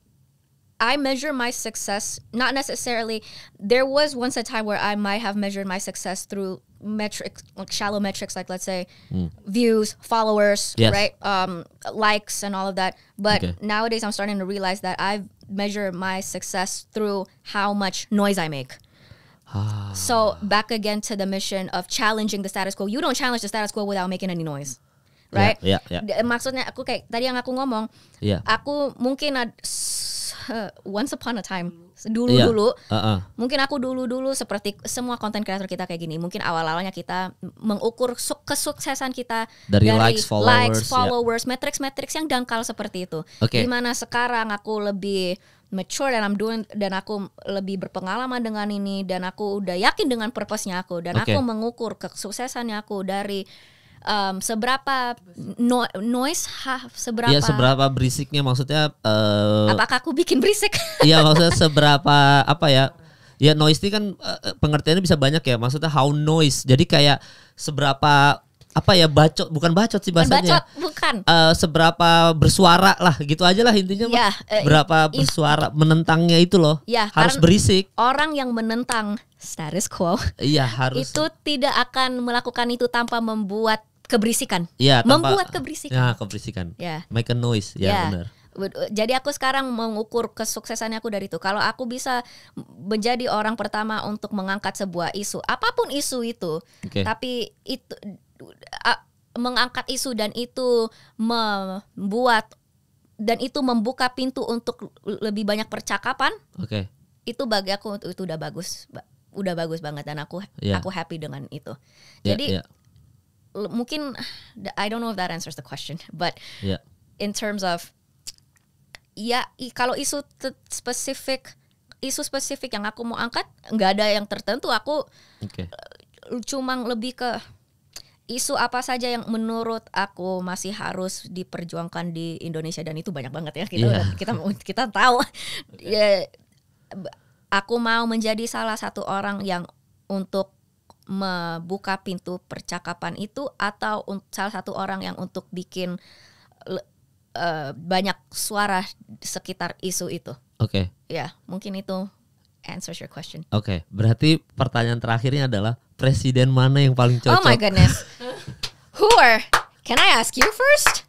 I measure my success, not necessarily. There was once a time where I might have measured my success through metrics, like shallow metrics, like let's say mm. views, followers, yes. right, um, likes, and all of that. But okay. nowadays, I'm starting to realize that I measure my success through how much noise I make. Ah. So back again to the mission of challenging the status quo. You don't challenge the status quo without making any noise. Right? Yeah, yeah. yeah. Maksudnya aku kayak tadi yang aku ngomong, yeah. aku mungkin uh, once upon a time dulu iya. dulu uh -uh. mungkin aku dulu dulu seperti semua konten kreator kita kayak gini mungkin awal awalnya kita mengukur kesuksesan kita dari, dari likes followers, likes, ya. followers yeah. metrics metrics yang dangkal seperti itu okay. dimana sekarang aku lebih mature dan I'm doing dan aku lebih berpengalaman dengan ini dan aku udah yakin dengan purpose-nya aku dan okay. aku mengukur kesuksesannya aku dari um, seberapa no, noise ha, seberapa ya seberapa berisiknya maksudnya uh, apakah aku bikin berisik Iya maksudnya seberapa apa ya ya noise ini kan uh, pengertiannya bisa banyak ya maksudnya how noise jadi kayak seberapa apa ya bacot bukan bacot sih bahasanya ya. bacot bukan uh, seberapa bersuara lah gitu aja lah intinya ya, uh, berapa bersuara menentangnya itu loh ya, harus berisik orang yang menentang status quo iya harus itu tidak akan melakukan itu tanpa membuat keberisikan. Ya, membuat keberisikan. Ya, keberisikan. Ya. Make a noise. Ya, ya. benar. Uh, jadi aku sekarang mengukur kesuksesannya aku dari itu. Kalau aku bisa menjadi orang pertama untuk mengangkat sebuah isu, apapun isu itu, okay. tapi itu uh, mengangkat isu dan itu membuat dan itu membuka pintu untuk lebih banyak percakapan. Okay. Itu bagi aku itu udah bagus, udah bagus banget dan aku yeah. aku happy dengan itu. Yeah, Jadi yeah mungkin I don't know if that answers the question, but yeah. in terms of ya kalau isu spesifik isu spesifik yang aku mau angkat nggak ada yang tertentu aku okay. Eh, cuma lebih ke isu apa saja yang menurut aku masih harus diperjuangkan di Indonesia dan itu banyak banget ya kita yeah. kita kita tahu ya, aku mau menjadi salah satu orang yang untuk membuka pintu percakapan itu atau salah satu orang yang untuk bikin uh, banyak suara sekitar isu itu. Oke. Okay. Ya, mungkin itu answers your question. Oke, okay. berarti pertanyaan terakhirnya adalah presiden mana yang paling cocok? Oh my goodness. Who are? Can I ask you first?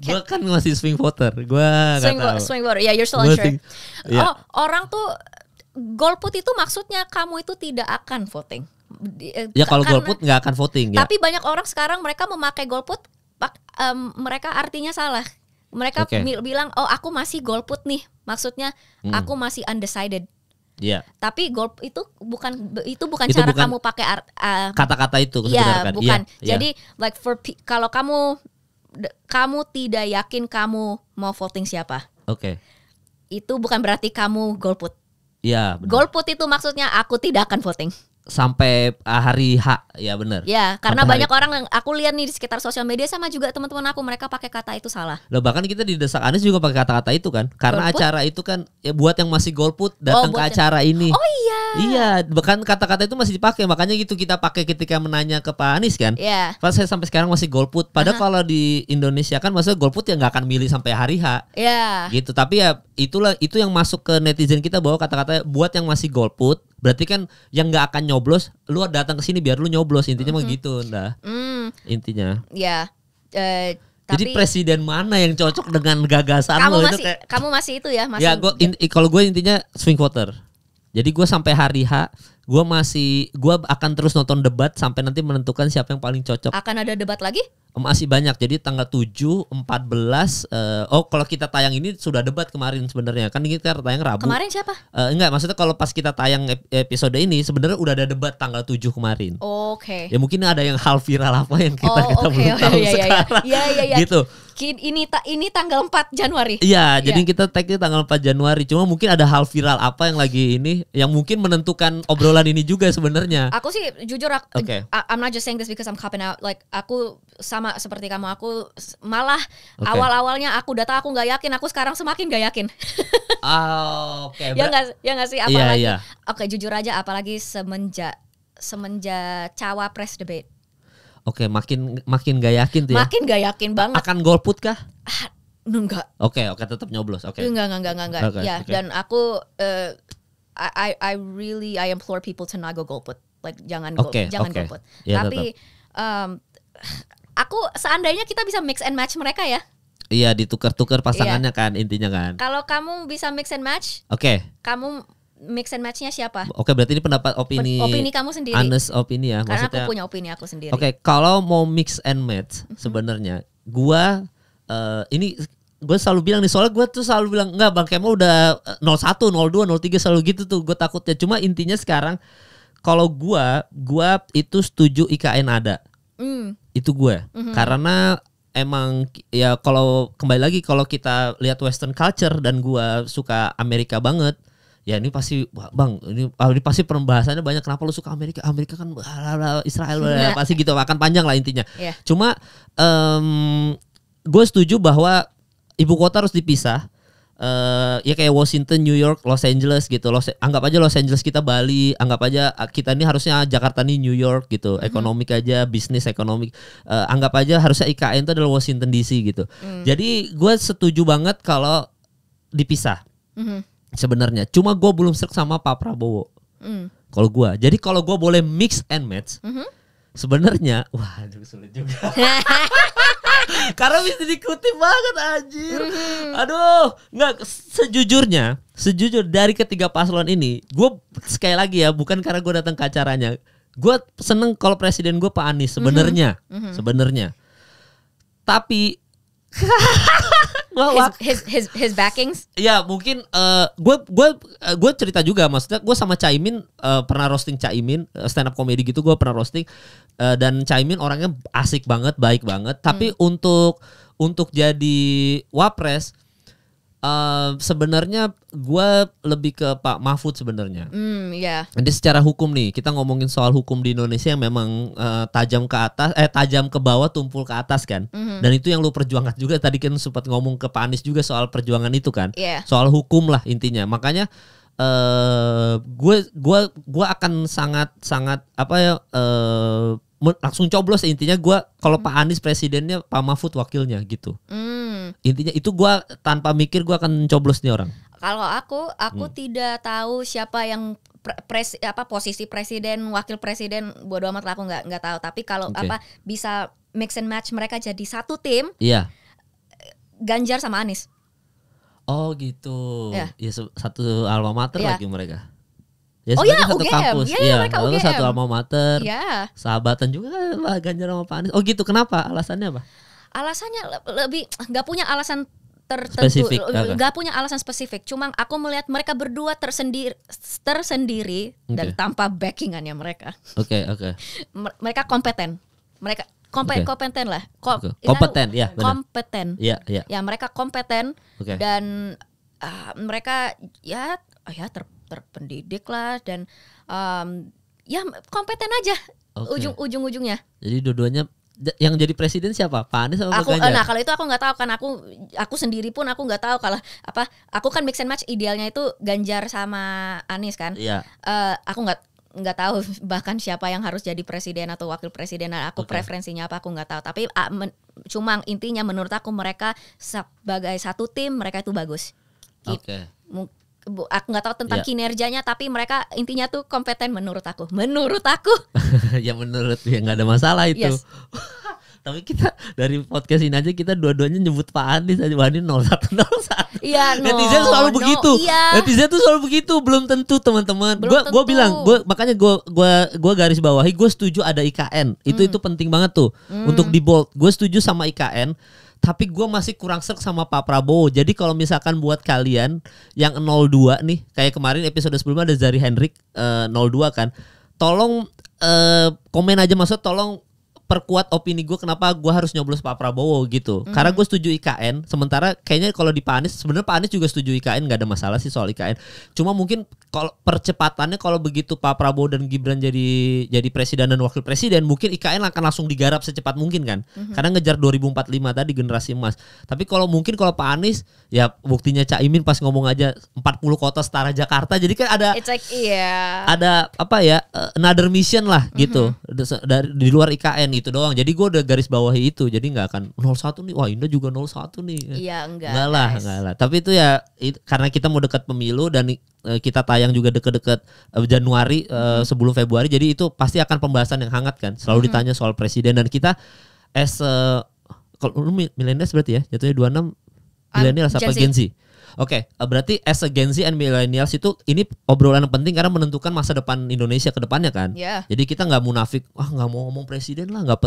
Gue kan masih swing voter. Gue swing, vo swing voter. Yeah, you're still unsure. Oh, yeah. Oh, orang tuh golput itu maksudnya kamu itu tidak akan voting. Eh, ya kalau golput nggak akan voting ya. Tapi banyak orang sekarang mereka memakai golput um, mereka artinya salah. Mereka okay. bilang oh aku masih golput nih. Maksudnya hmm. aku masih undecided. Yeah. Tapi gol itu bukan itu bukan itu cara bukan kamu pakai kata-kata uh, itu Iya, kan? bukan. Yeah, iya. Jadi yeah. like for kalau kamu kamu tidak yakin kamu mau voting siapa. Oke. Okay. Itu bukan berarti kamu golput. Iya, Golput itu maksudnya aku tidak akan voting sampai ah, hari H ya benar. Ya, karena sampai banyak hari... orang yang aku lihat nih di sekitar sosial media sama juga teman-teman aku mereka pakai kata itu salah. Loh bahkan kita di desak Anies juga pakai kata-kata itu kan. Karena golput? acara itu kan ya buat yang masih golput datang oh, ke acara yang... ini. Oh iya. Iya, bahkan kata-kata itu masih dipakai makanya gitu kita pakai ketika menanya ke Pak Anies kan. Iya. Yeah. Pas saya sampai sekarang masih golput. Padahal uh-huh. kalau di Indonesia kan maksudnya golput ya nggak akan milih sampai hari H. Iya. Yeah. Gitu, tapi ya itulah itu yang masuk ke netizen kita bahwa kata-kata buat yang masih golput berarti kan yang nggak akan nyoblos lu datang ke sini biar lu nyoblos intinya mm-hmm. mah gitu dah mm. intinya ya yeah. uh, jadi presiden mana yang cocok dengan gagasan kamu lo masih, itu kayak, kamu masih itu ya, ya masih ya gua in, kalau gue intinya swing voter jadi gue sampai hari H gue masih gue akan terus nonton debat sampai nanti menentukan siapa yang paling cocok akan ada debat lagi masih banyak. Jadi tanggal 7, 14 uh, oh kalau kita tayang ini sudah debat kemarin sebenarnya. Kan kita tayang Rabu. Kemarin siapa? Uh, enggak, maksudnya kalau pas kita tayang episode ini sebenarnya udah ada debat tanggal 7 kemarin. Oh, Oke. Okay. Ya mungkin ada yang hal viral apa yang kita oh, kita okay, belum okay, tahu iya, iya, iya, sekarang. Iya, iya, iya. gitu. Ini ta ini tanggal 4 Januari. Iya, ya. jadi kita tag tagnya tanggal 4 Januari. Cuma mungkin ada hal viral apa yang lagi ini yang mungkin menentukan obrolan ini juga sebenarnya. Aku sih jujur aku okay. I'm not just saying this because I'm copping out. Like aku sama sama seperti kamu aku malah okay. awal-awalnya aku data aku nggak yakin aku sekarang semakin nggak yakin. oh, oke. Okay. ya nggak ya nggak sih iya, apalagi. Yeah, yeah. Oke, okay, jujur aja apalagi semenjak semenjak cawapres debate. Oke, okay, makin makin nggak yakin tuh ya. Makin nggak yakin banget. Akan golput kah? enggak. Ah, oke, okay, oke okay, tetap nyoblos. Oke. Okay. Enggak, enggak, enggak, enggak, enggak. Okay, ya, okay. dan aku uh, I I really I implore people to not go golput. Like jangan okay, go, jangan okay. golput. Yeah, Tapi tetap. um, aku seandainya kita bisa mix and match mereka ya Iya ditukar-tukar iya. pasangannya iya. kan intinya kan. Kalau kamu bisa mix and match, oke. Okay. Kamu mix and matchnya siapa? Oke, okay, berarti ini pendapat opini opini kamu sendiri. Anes opini ya, Karena maksudnya. aku punya opini aku sendiri. Oke, okay, kalau mau mix and match mhm. sebenarnya gua uh, ini gue selalu bilang nih soalnya gue tuh selalu bilang enggak Bang Kemo udah 01, 02, 03 selalu gitu tuh gue takutnya. Cuma intinya sekarang kalau gua gua itu setuju IKN ada. Mm itu gue mm-hmm. karena emang ya kalau kembali lagi kalau kita lihat western culture dan gue suka Amerika banget ya ini pasti bang ini, ah, ini pasti pembahasannya banyak kenapa lu suka Amerika Amerika kan Israel Ya, pasti gitu akan panjang lah intinya yeah. cuma um, gue setuju bahwa ibu kota harus dipisah uh, ya kayak Washington, New York, Los Angeles gitu. Los, anggap aja Los Angeles kita Bali, anggap aja ah, kita ini harusnya Jakarta nih New York gitu. Mhm. ekonomi mm -hmm. aja, bisnis ekonomi Uh, eh, anggap aja harusnya IKN itu adalah Washington DC gitu. Mm. Jadi gue setuju banget kalau dipisah. Mm -hmm. Sebenarnya, cuma gue belum serk sama Pak Prabowo. Mm. Kalau gue, jadi kalau gue boleh mix and match. Mm -hmm sebenarnya wah aduh sulit juga karena bisa dikutip banget anjir mm-hmm. aduh nggak sejujurnya sejujur dari ketiga paslon ini gue sekali lagi ya bukan karena gue datang ke acaranya gue seneng kalau presiden gue Pak Anies sebenarnya mm-hmm. Mm-hmm. sebenarnya tapi wah. his, his, his, his backings? Ya mungkin gue uh, gue uh, gue cerita juga maksudnya gue sama Caimin uh, pernah roasting Caimin eh, stand up comedy gitu gue pernah roasting uh, dan Caimin orangnya asik banget baik banget tapi hmm. untuk untuk jadi wapres Uh, sebenarnya gue lebih ke Pak Mahfud sebenarnya. Mm, yeah. Jadi secara hukum nih kita ngomongin soal hukum di Indonesia yang memang uh, tajam ke atas, eh tajam ke bawah, tumpul ke atas kan. Mm-hmm. Dan itu yang lu perjuangkan juga tadi kan sempat ngomong ke Pak Anies juga soal perjuangan itu kan. Yeah. Soal hukum lah intinya. Makanya gue uh, gue gue akan sangat sangat apa ya. Uh, langsung coblos intinya gue kalau hmm. Pak Anies presidennya Pak Mahfud wakilnya gitu hmm. intinya itu gue tanpa mikir gue akan coblos nih orang kalau aku aku hmm. tidak tahu siapa yang pres apa posisi presiden wakil presiden bodo amat lah aku nggak nggak tahu tapi kalau okay. apa bisa mix and match mereka jadi satu tim iya Ganjar sama Anies Oh gitu. Ya, ya satu alma mater ya. lagi mereka. Ya, oh ya, satu UGM. kampus. Ya, ya, mereka UGM. satu alma mater. Ya. Sahabatan juga lah Ganjar sama Pak Anies. Oh gitu, kenapa? Alasannya apa? Alasannya le lebih nggak punya alasan tertentu, spesifik, nggak punya alasan spesifik. Cuma aku melihat mereka berdua tersendiri, tersendiri okay. dan tanpa backingannya mereka. Oke, okay, oke. Okay. mereka kompeten. Mereka kompeten, okay. kompeten lah. Ko okay. Kompeten, ya. Benar. Kompeten. Ya, ya. Ya, mereka kompeten okay. dan uh, mereka ya, ya ter terpendidik lah dan um, ya kompeten aja okay. ujung ujung ujungnya jadi dua-duanya yang jadi presiden siapa Pak Anies sama aku, Pak nah kalau itu aku nggak tahu kan aku aku sendiri pun aku nggak tahu kalau apa aku kan mix and match idealnya itu Ganjar sama Anies kan Iya. uh, aku nggak nggak tahu bahkan siapa yang harus jadi presiden atau wakil presiden nah, aku okay. preferensinya apa aku nggak tahu tapi uh, men, cuma intinya menurut aku mereka sebagai satu tim mereka itu bagus gitu. Oke. okay aku nggak tahu tentang yeah. kinerjanya tapi mereka intinya tuh kompeten menurut aku menurut aku ya menurut ya nggak ada masalah itu yes. tapi kita dari podcast ini aja kita dua-duanya nyebut Pak andi aja Pak andi 0101 iya no, netizen selalu no, begitu iya. netizen tuh selalu begitu belum tentu teman-teman gue gue bilang gue makanya gue gua gua garis bawahi gue setuju ada IKN itu hmm. itu penting banget tuh hmm. untuk di bold gue setuju sama IKN tapi gue masih kurang serk sama Pak Prabowo. Jadi kalau misalkan buat kalian yang 02 nih, kayak kemarin episode sebelumnya ada Zari Hendrik uh, eh, 02 kan, tolong uh, komen aja maksud tolong perkuat opini gue kenapa gue harus nyoblos Pak Prabowo gitu. Mm. Karena hmm. gue setuju IKN. Sementara kayaknya kalau di Pak Anies sebenarnya Pak Anies juga setuju IKN nggak ada masalah sih soal IKN. Cuma mungkin kalau percepatannya kalau begitu Pak Prabowo dan Gibran jadi jadi presiden dan wakil presiden mungkin IKN akan langsung digarap secepat mungkin kan. Mm -hmm. Karena ngejar 2045 tadi generasi emas. Tapi kalau mungkin kalau Pak Anies ya buktinya Cak Imin pas ngomong aja 40 kota setara Jakarta. Jadi kan ada like, yeah. ada apa ya eh, another mission lah gitu mm -hmm. dari di luar IKN itu doang. Jadi gue udah garis bawahi itu. Jadi nggak akan 01 nih. Wah Indo juga 01 nih. Iya enggak. Enggak lah, guys. enggak lah. Tapi itu ya it, karena kita mau dekat pemilu dan uh, kita tayang juga deket-deket uh, Januari uh, -hmm. sebelum Februari. Jadi itu pasti akan pembahasan yang hangat kan. Selalu -hmm. ditanya soal presiden dan kita as uh, kalau lu milenial berarti ya jatuhnya 26 milenial apa Gen Z? Oke, okay, eh, berarti as a Gen Z and millennials itu ini obrolan yang penting karena menentukan masa depan Indonesia ke depannya kan. Yeah. Jadi kita nggak munafik, wah nggak mau ngomong presiden lah, nggak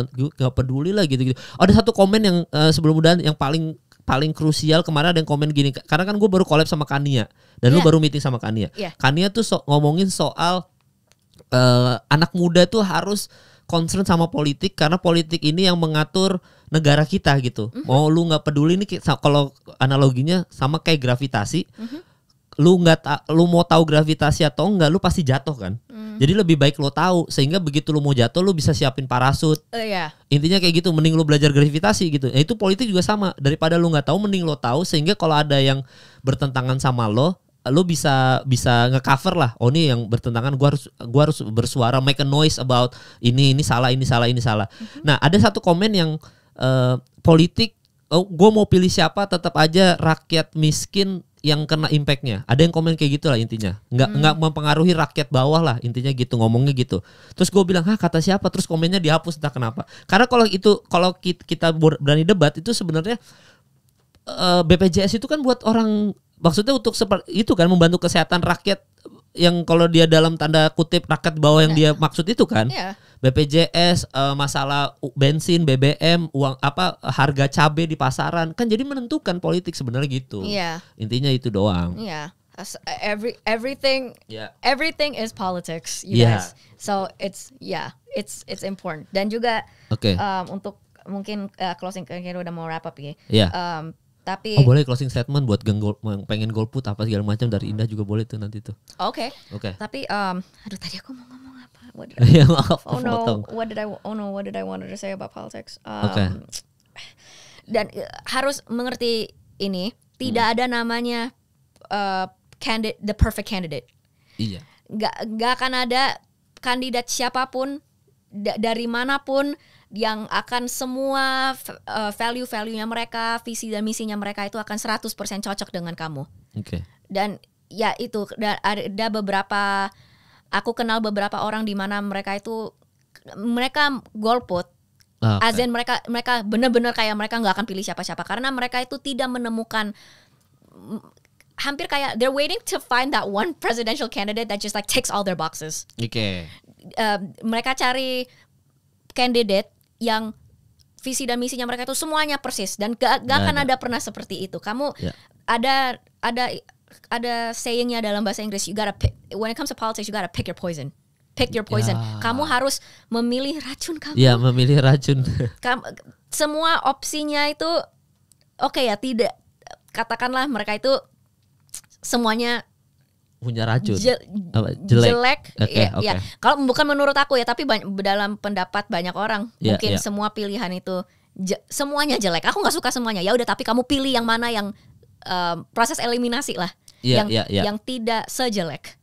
peduli lah gitu-gitu. Ada satu komen yang uh, sebelum udah yang paling paling krusial kemarin ada yang komen gini karena kan gue baru collab sama Kania dan yeah. lu iya. baru meeting sama Kania. Yeah. Kania tuh so, ngomongin soal uh, anak muda tuh harus concern sama politik karena politik ini yang mengatur negara kita gitu. Mm -hmm. Mau lu nggak peduli nih kalau analoginya sama kayak gravitasi. Mm -hmm. Lu nggak lu mau tahu gravitasi atau enggak lu pasti jatuh kan. Mm. Jadi lebih baik lu tahu sehingga begitu lu mau jatuh lu bisa siapin parasut. Uh, oh, yeah. Intinya kayak gitu mending lu belajar gravitasi gitu. Ya itu politik juga sama daripada lu nggak tahu mending lu tahu sehingga kalau ada yang bertentangan sama lo lu bisa bisa ngecover lah oh ini yang bertentangan gua harus gua harus bersuara make a noise about ini ini salah ini salah ini salah mm-hmm. nah ada satu komen yang Eh, politik oh, gue mau pilih siapa tetap aja rakyat miskin yang kena impactnya ada yang komen kayak gitulah intinya nggak hmm. nggak mempengaruhi rakyat bawah lah intinya gitu ngomongnya gitu terus gue bilang hah kata siapa terus komennya dihapus entah kenapa karena kalau itu kalau kita berani debat itu sebenarnya eh, BPJS itu kan buat orang maksudnya untuk seperti itu kan membantu kesehatan rakyat yang kalau dia dalam tanda kutip rakyat bawah yang nah. dia iya. maksud itu kan yeah. BPJS uh, masalah bensin BBM uang apa harga cabe di pasaran kan jadi menentukan politik sebenarnya gitu yeah. intinya itu doang yeah. every everything yeah. everything is politics you yeah. guys so it's yeah it's it's important dan juga okay. um, untuk mungkin uh, closing kayaknya udah mau wrap up ya yeah. um, tapi oh, boleh closing statement buat geng gol, pengen golput apa segala macam dari Indah juga boleh tuh nanti tuh. Oke. Okay. Oke. Okay. Tapi um, aduh tadi aku mau ngomong apa? What did I, iya, maaf, oh no, potong. what did I oh no, what did I wanted to say about politics? Um, Oke. Okay. Dan uh, harus mengerti ini, tidak hmm. ada namanya uh, eh, candidate the perfect candidate. Iya. Gak, gak akan ada kandidat siapapun da dari manapun yang akan semua eh, value-value-nya mereka, visi dan misinya mereka itu akan 100% cocok dengan kamu. Oke. Okay. Dan ya itu ada beberapa aku kenal beberapa orang di mana mereka itu mereka golput ah, okay. Azen mereka mereka benar-benar kayak mereka nggak akan pilih siapa-siapa karena mereka itu tidak menemukan mm, hampir kayak they're waiting to find that one presidential candidate that just like takes all their boxes. Oke. Okay. Uh, eh, mereka cari candidate yang visi dan misinya mereka itu semuanya persis dan gak, gak nah, akan nah. ada pernah seperti itu. Kamu yeah. ada ada ada sayingnya dalam bahasa Inggris you gotta pick, when it comes to politics you gotta pick your poison. Pick your poison. Yeah. Kamu harus memilih racun kamu. Ya, memilih racun. kamu, semua opsinya itu oke okay ya, tidak katakanlah mereka itu semuanya punya racun Je apa, jelek, jelek okay, ya, okay. ya. kalau bukan menurut aku ya tapi banyak, dalam pendapat banyak orang yeah, mungkin yeah. semua pilihan itu je semuanya jelek aku nggak suka semuanya ya udah tapi kamu pilih yang mana yang um, proses eliminasi lah yeah, yang yeah, yeah. yang tidak sejelek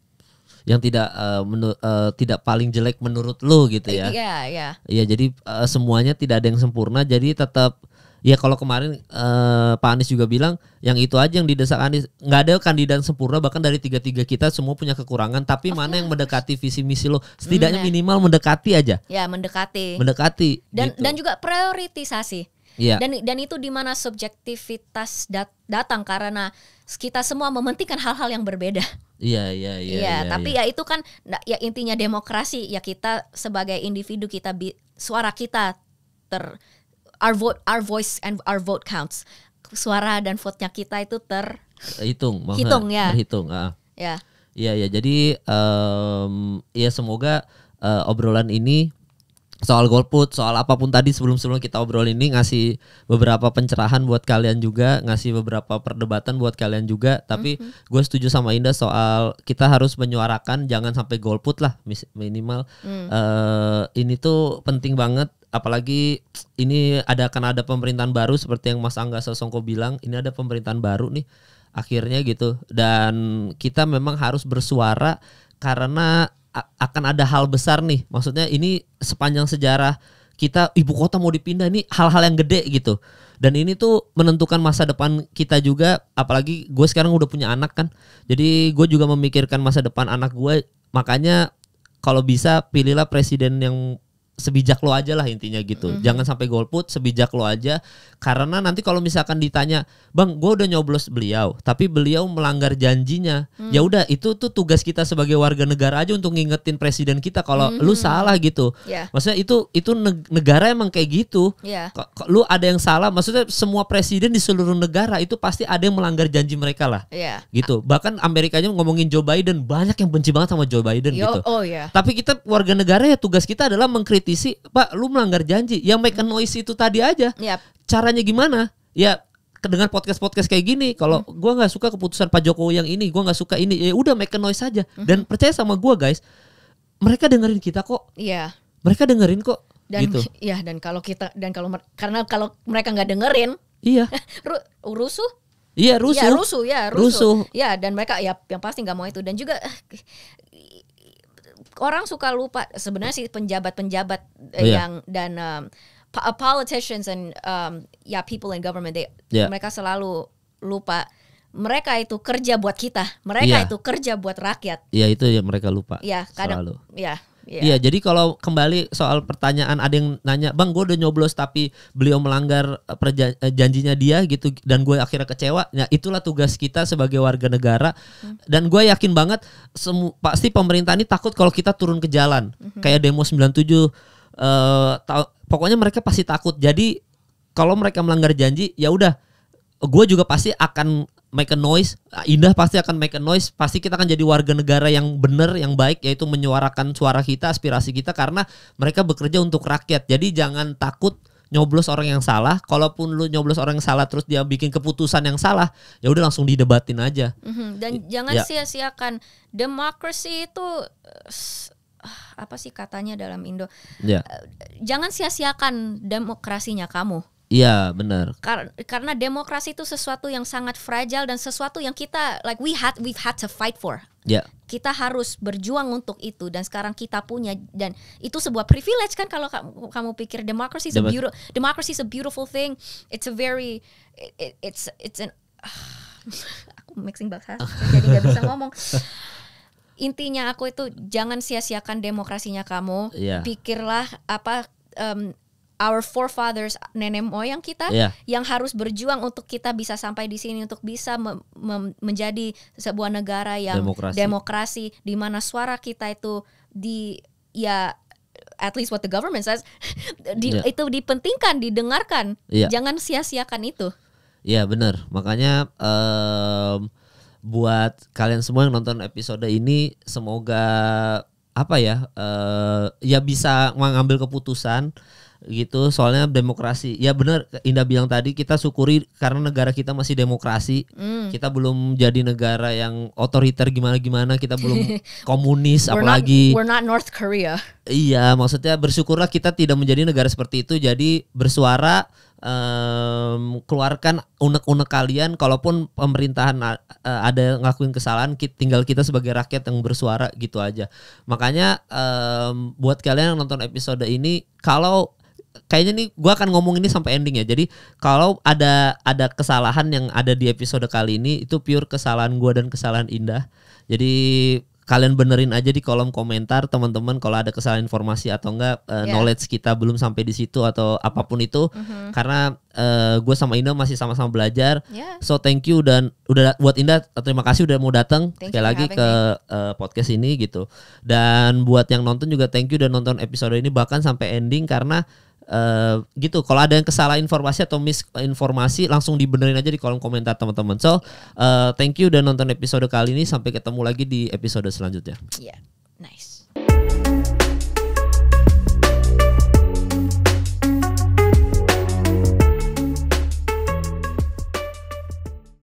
yang tidak uh, uh, tidak paling jelek menurut lo gitu ya iya yeah, iya yeah. iya jadi uh, semuanya tidak ada yang sempurna jadi tetap Ya kalau kemarin uh, Pak Anies juga bilang yang itu aja yang didesak Anies nggak ada kandidat sempurna bahkan dari tiga tiga kita semua punya kekurangan tapi okay. mana yang mendekati visi misi lo setidaknya hmm, minimal mendekati aja. Ya mendekati. Mendekati. Dan gitu. dan juga prioritisasi. ya. Dan dan itu dimana subjektivitas dat datang karena kita semua mementingkan hal-hal yang berbeda. Iya, iya, iya. Iya, iya tapi ya. ya itu kan nah, ya intinya demokrasi ya kita sebagai individu kita bi suara kita ter our vote our voice and our vote counts suara dan vote-nya kita itu ter hitung ya hitung ya terhitung uh. ya Iya ya jadi um, ya semoga uh, obrolan ini soal golput soal apapun tadi sebelum sebelum kita obrol ini ngasih beberapa pencerahan buat kalian juga ngasih beberapa perdebatan buat kalian juga tapi mm-hmm. gue setuju sama Indah soal kita harus menyuarakan jangan sampai golput lah minimal mm. uh, ini tuh penting banget apalagi ini ada akan ada pemerintahan baru seperti yang Mas Angga Sosongko bilang, ini ada pemerintahan baru nih akhirnya gitu dan kita memang harus bersuara karena akan ada hal besar nih. Maksudnya ini sepanjang sejarah kita ibu kota mau dipindah ini hal-hal yang gede gitu. Dan ini tuh menentukan masa depan kita juga apalagi gue sekarang udah punya anak kan. Jadi gue juga memikirkan masa depan anak gue makanya kalau bisa pilihlah presiden yang sebijak lo aja lah intinya gitu. Mm -hmm. Jangan sampai golput, sebijak lo aja. Karena nanti kalau misalkan ditanya, bang, gue udah nyoblos beliau, tapi beliau melanggar janjinya. Mm. Ya udah, itu tuh tugas kita sebagai warga negara aja untuk ngingetin presiden kita kalau mm -hmm. lu mm-hmm. salah gitu. Yeah. Maksudnya itu itu negara emang kayak gitu. Yeah. Lu ada yang salah, maksudnya semua presiden di seluruh negara itu pasti ada yang melanggar janji mereka lah. Yeah. Gitu. Bahkan Amerikanya ngomongin Joe Biden, banyak yang benci banget sama Joe Biden Yo, gitu. Oh, yeah. Tapi kita warga negara ya tugas kita adalah mengkritik politisi, Pak, lu melanggar janji. Yang make a noise itu tadi aja. Yep. Caranya gimana? Ya dengan podcast-podcast kayak gini kalau mm. gua nggak suka keputusan Pak Jokowi yang ini, gua nggak suka ini, ya udah make a noise aja. Hmm. Dan percaya sama gua, guys. Mereka dengerin kita kok. Iya. Yeah. Mereka dengerin kok. Dan gitu. ya dan kalau kita dan kalau karena kalau mereka nggak dengerin, iya. rusuh. Iya rusuh. Iya, rusuh ya rusuh. rusuh. Ya dan mereka ya yang pasti nggak mau itu dan juga eh, orang suka lupa sebenarnya sih penjabat-penjabat yeah. Iya. yang dan um, uh, politicians and um, ya yeah, people in government they yeah. mereka selalu lupa mereka itu kerja buat kita mereka yeah. itu kerja buat rakyat ya yeah, itu yang mereka lupa ya yeah, kadang ya yeah. Iya, yeah. jadi kalau kembali soal pertanyaan ada yang nanya, "Bang, gue udah nyoblos tapi beliau melanggar eh, eh, janjinya dia gitu dan gue akhirnya kecewa." Nah, itulah tugas kita sebagai warga negara. Hmm. Dan gue yakin banget semu pasti pemerintah ini takut kalau kita turun ke jalan. Hmm. Kayak demo 97 tujuh, uh, pokoknya mereka pasti takut. Jadi kalau mereka melanggar janji, ya udah gue juga pasti akan make a noise, ah, Indah pasti akan make a noise, pasti kita akan jadi warga negara yang benar, yang baik yaitu menyuarakan suara kita, aspirasi kita karena mereka bekerja untuk rakyat. Jadi jangan takut nyoblos orang yang salah, kalaupun lu nyoblos orang yang salah terus dia bikin keputusan yang salah, ya udah langsung didebatin aja. Mhm, dan I- jangan ya. sia-siakan demokrasi itu eh, ah, apa sih katanya dalam Indo? Yeah. Ya. Jangan sia-siakan demokrasinya kamu Iya benar. Kar karena demokrasi itu sesuatu yang sangat fragile dan sesuatu yang kita like we had we had to fight for. Ya. Kita harus berjuang untuk itu dan sekarang kita punya dan itu sebuah privilege kan kalau kamu, kamu pikir demokrasi is demokrasi a beautiful democracy is a beautiful thing. It's a very it, it's it's an uh, aku mixing bahasa jadi nggak bisa ngomong. Intinya aku itu jangan sia-siakan demokrasinya kamu. Ya. Pikirlah apa um, our forefathers nenek moyang kita yeah. yang harus berjuang untuk kita bisa sampai di sini untuk bisa menjadi sebuah negara yang demokrasi, demokrasi di mana suara kita itu di ya at least what the government says di, yeah. itu dipentingkan didengarkan yeah. jangan sia-siakan itu ya yeah, benar makanya um, buat kalian semua yang nonton episode ini semoga apa ya uh, ya bisa mengambil keputusan gitu soalnya demokrasi ya benar Indah bilang tadi kita syukuri karena negara kita masih demokrasi mm. kita belum jadi negara yang otoriter gimana gimana kita belum komunis we're apalagi not, we're not North Korea iya maksudnya bersyukurlah kita tidak menjadi negara seperti itu jadi bersuara um, keluarkan unek-unek kalian kalaupun pemerintahan uh, ada ngakuin kesalahan kita, tinggal kita sebagai rakyat yang bersuara gitu aja makanya um, buat kalian yang nonton episode ini kalau kayaknya nih gue akan ngomong ini sampai ending ya. Jadi kalau ada ada kesalahan yang ada di episode kali ini itu pure kesalahan gue dan kesalahan Indah. Jadi kalian benerin aja di kolom komentar teman-teman kalau ada kesalahan informasi atau enggak uh, eh, yeah. knowledge kita belum sampai di situ atau apapun itu mm-hmm. karena uh, eh, gue sama Indah masih sama-sama belajar yeah. so thank you dan udah buat Indah terima kasih udah mau datang sekali lagi ke uh, podcast ini gitu dan buat yang nonton juga thank you dan nonton episode ini bahkan sampai ending karena uh, gitu. Kalau ada yang kesalahan informasi atau misinformasi langsung dibenerin aja di kolom komentar teman-teman. So, uh, thank you udah nonton episode kali ini sampai ketemu lagi di episode selanjutnya. Iya. Yeah. Nice.